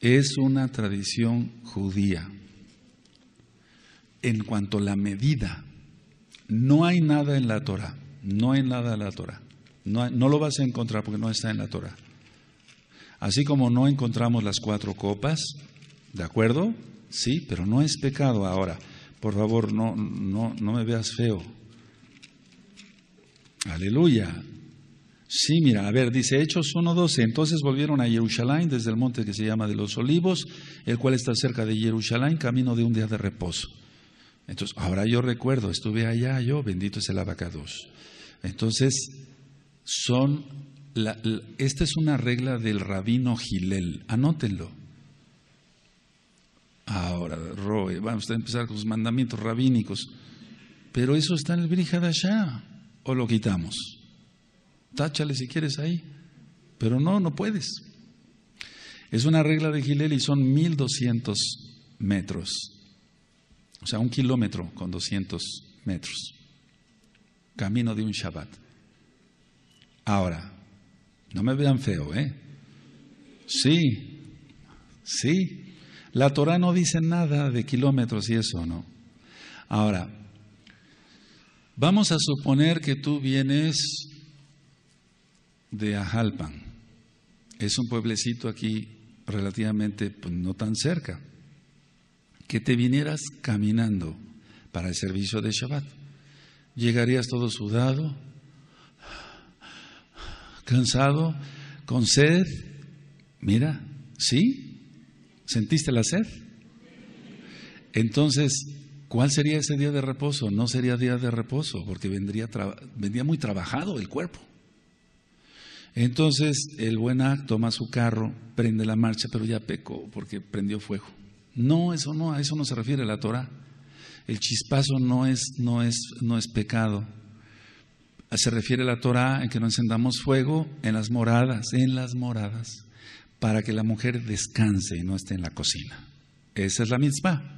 es una tradición judía. En cuanto a la medida, no hay nada en la Torah, no hay nada en la Torah. No, lo vas a encontrar porque no está en la Torah. Así como no encontramos las cuatro copas, ¿de acuerdo? Sí, pero no es pecado ahora. Por favor, no me veas feo. Aleluya. Sí, mira, a ver, dice Hechos 1.12, entonces volvieron a Jerusalén desde el monte que se llama de los olivos, el cual está cerca de Jerusalén, camino de un día de reposo. Entonces, ahora yo recuerdo, estuve allá yo, bendito es el abacados. Entonces, son, esta es una regla del rabino Gilel, anótenlo. Ahora, Roe, vamos a empezar con los mandamientos rabínicos, pero eso está en el allá o lo quitamos? Táchale si quieres ahí, pero no, no puedes. Es una regla de Gileli, son 1200 metros, o sea, un kilómetro con 200 metros, camino de un Shabbat. Ahora, no me vean feo, ¿eh? Sí, sí. La Torah no dice nada de kilómetros y eso, ¿no? Ahora, Vamos a suponer que tú vienes de Ajalpan. Es un pueblecito aquí relativamente pues, no tan cerca. Que te vinieras caminando para el servicio de Shabbat. Llegarías todo sudado, cansado, con sed. Mira, ¿sí? ¿Sentiste la sed? Entonces, ¿Cuál sería ese día de reposo? No sería día de reposo, porque vendría, muy trabajado el cuerpo. Entonces el buen acto toma su carro, prende la marcha, pero ya pecó porque prendió fuego. No, eso no, a eso no se refiere la Torah. El chispazo no es, no es, no es pecado. Se refiere la Torah en que no encendamos fuego en las moradas, en las moradas, para que la mujer descanse y no esté en la cocina. Esa es la misma.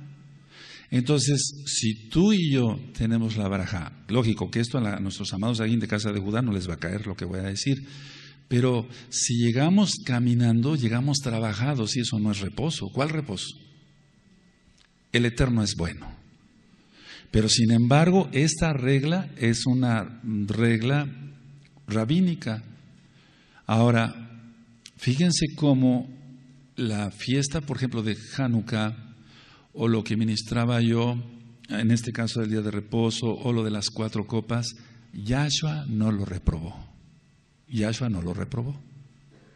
Entonces, si tú y yo tenemos la baraja, lógico que esto a, nuestros amados alguien de casa de Judá no les va a caer lo que voy a decir, pero si llegamos caminando, llegamos trabajados y eso no es reposo. ¿Cuál reposo? El eterno es bueno. Pero sin embargo, esta regla es una regla rabínica. Ahora, fíjense cómo la fiesta, por ejemplo, de Hanukkah, o lo que ministraba yo, en este caso del día de reposo, o lo de las cuatro copas, Yahshua no lo reprobó. Yahshua no lo reprobó.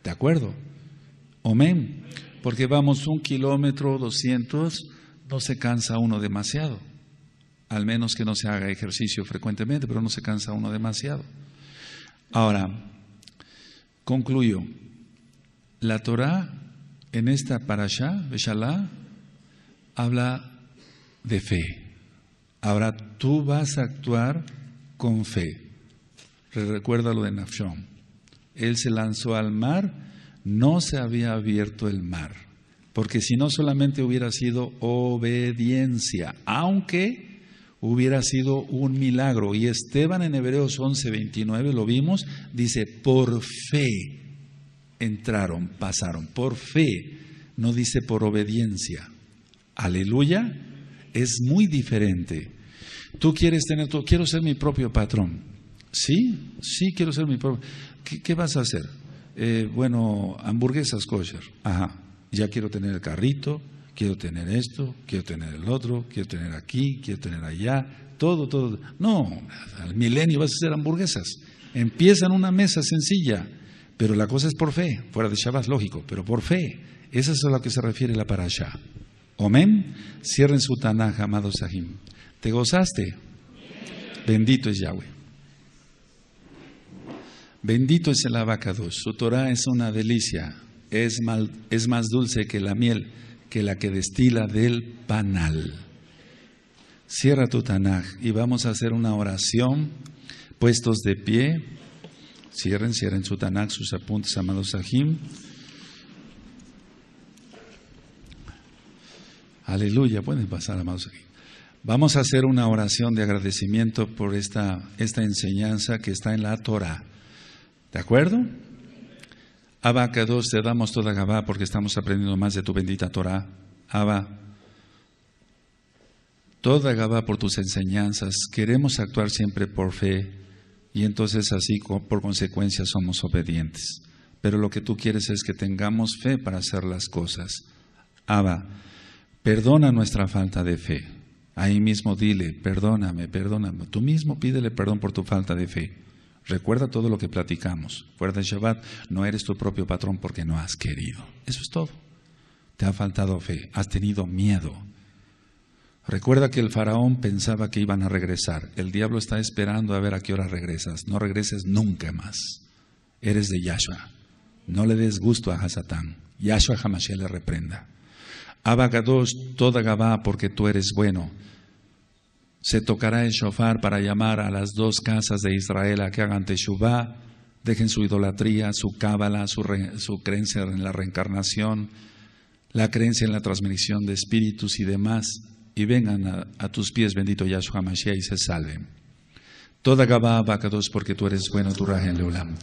¿De acuerdo? Amén. Porque vamos un kilómetro, doscientos, no se cansa uno demasiado. Al menos que no se haga ejercicio frecuentemente, pero no se cansa uno demasiado. Ahora, concluyo. La Torah en esta parasha, Beshalá, habla de fe. Ahora tú vas a actuar con fe. Recuerda lo de Nafshon. Él se lanzó al mar, no se había abierto el mar, porque si no solamente hubiera sido obediencia, aunque hubiera sido un milagro. Y Esteban en Hebreos 29 lo vimos, dice, por fe entraron, pasaron, por fe, no dice por obediencia. Aleluya es muy diferente. Tú quieres tener todo, quiero ser mi propio patrón. ¿Sí? Sí, quiero ser mi propio. ¿Qué, vas a hacer? Eh, bueno, hamburguesas kosher. Ajá, ya quiero tener el carrito, quiero tener esto, quiero tener el otro, quiero tener aquí, quiero tener allá, todo, todo. No, al milenio vas a hacer hamburguesas. Empieza en una mesa sencilla, pero la cosa es por fe, fuera de Shabbat, lógico, pero por fe. Eso es a lo que se refiere la parasha. Amén. Cierren su Tanaj, amados Sahim. ¿Te gozaste? Bendito es Yahweh. Bendito es el abacado. Su Torah es una delicia. Es, es más dulce que la miel, que la que destila del panal. Cierra tu tanaj y vamos a hacer una oración. Puestos de pie. Cierren, cierren su tanaj, sus apuntes, amados Sahim. Aleluya, pueden pasar, amados Vamos a hacer una oración de agradecimiento por esta, esta enseñanza que está en la Torah. ¿De acuerdo? Abba, dos te damos toda Gabá porque estamos aprendiendo más de tu bendita Torah. Abba, toda Gabá por tus enseñanzas. Queremos actuar siempre por fe y entonces así por consecuencia somos obedientes. Pero lo que tú quieres es que tengamos fe para hacer las cosas. Abba. Perdona nuestra falta de fe. Ahí mismo dile, perdóname, perdóname. Tú mismo pídele perdón por tu falta de fe. Recuerda todo lo que platicamos. Fuera de Shabbat, no eres tu propio patrón porque no has querido. Eso es todo. Te ha faltado fe, has tenido miedo. Recuerda que el faraón pensaba que iban a regresar. El diablo está esperando a ver a qué hora regresas. No regreses nunca más. Eres de Yahshua. No le des gusto a Hasatán. Yahshua jamás le reprenda. Abacados toda Gabá, porque tú eres bueno. Se tocará el shofar para llamar a las dos casas de Israel a que hagan teshuvá, dejen su idolatría, su cábala, su, creencia en la reencarnación, la creencia en la transmisión de espíritus y demás, y vengan a, tus pies, bendito Yahshua Mashiach, y se salven. Toda Gabá, Abacados, porque tú eres bueno, tu Rajen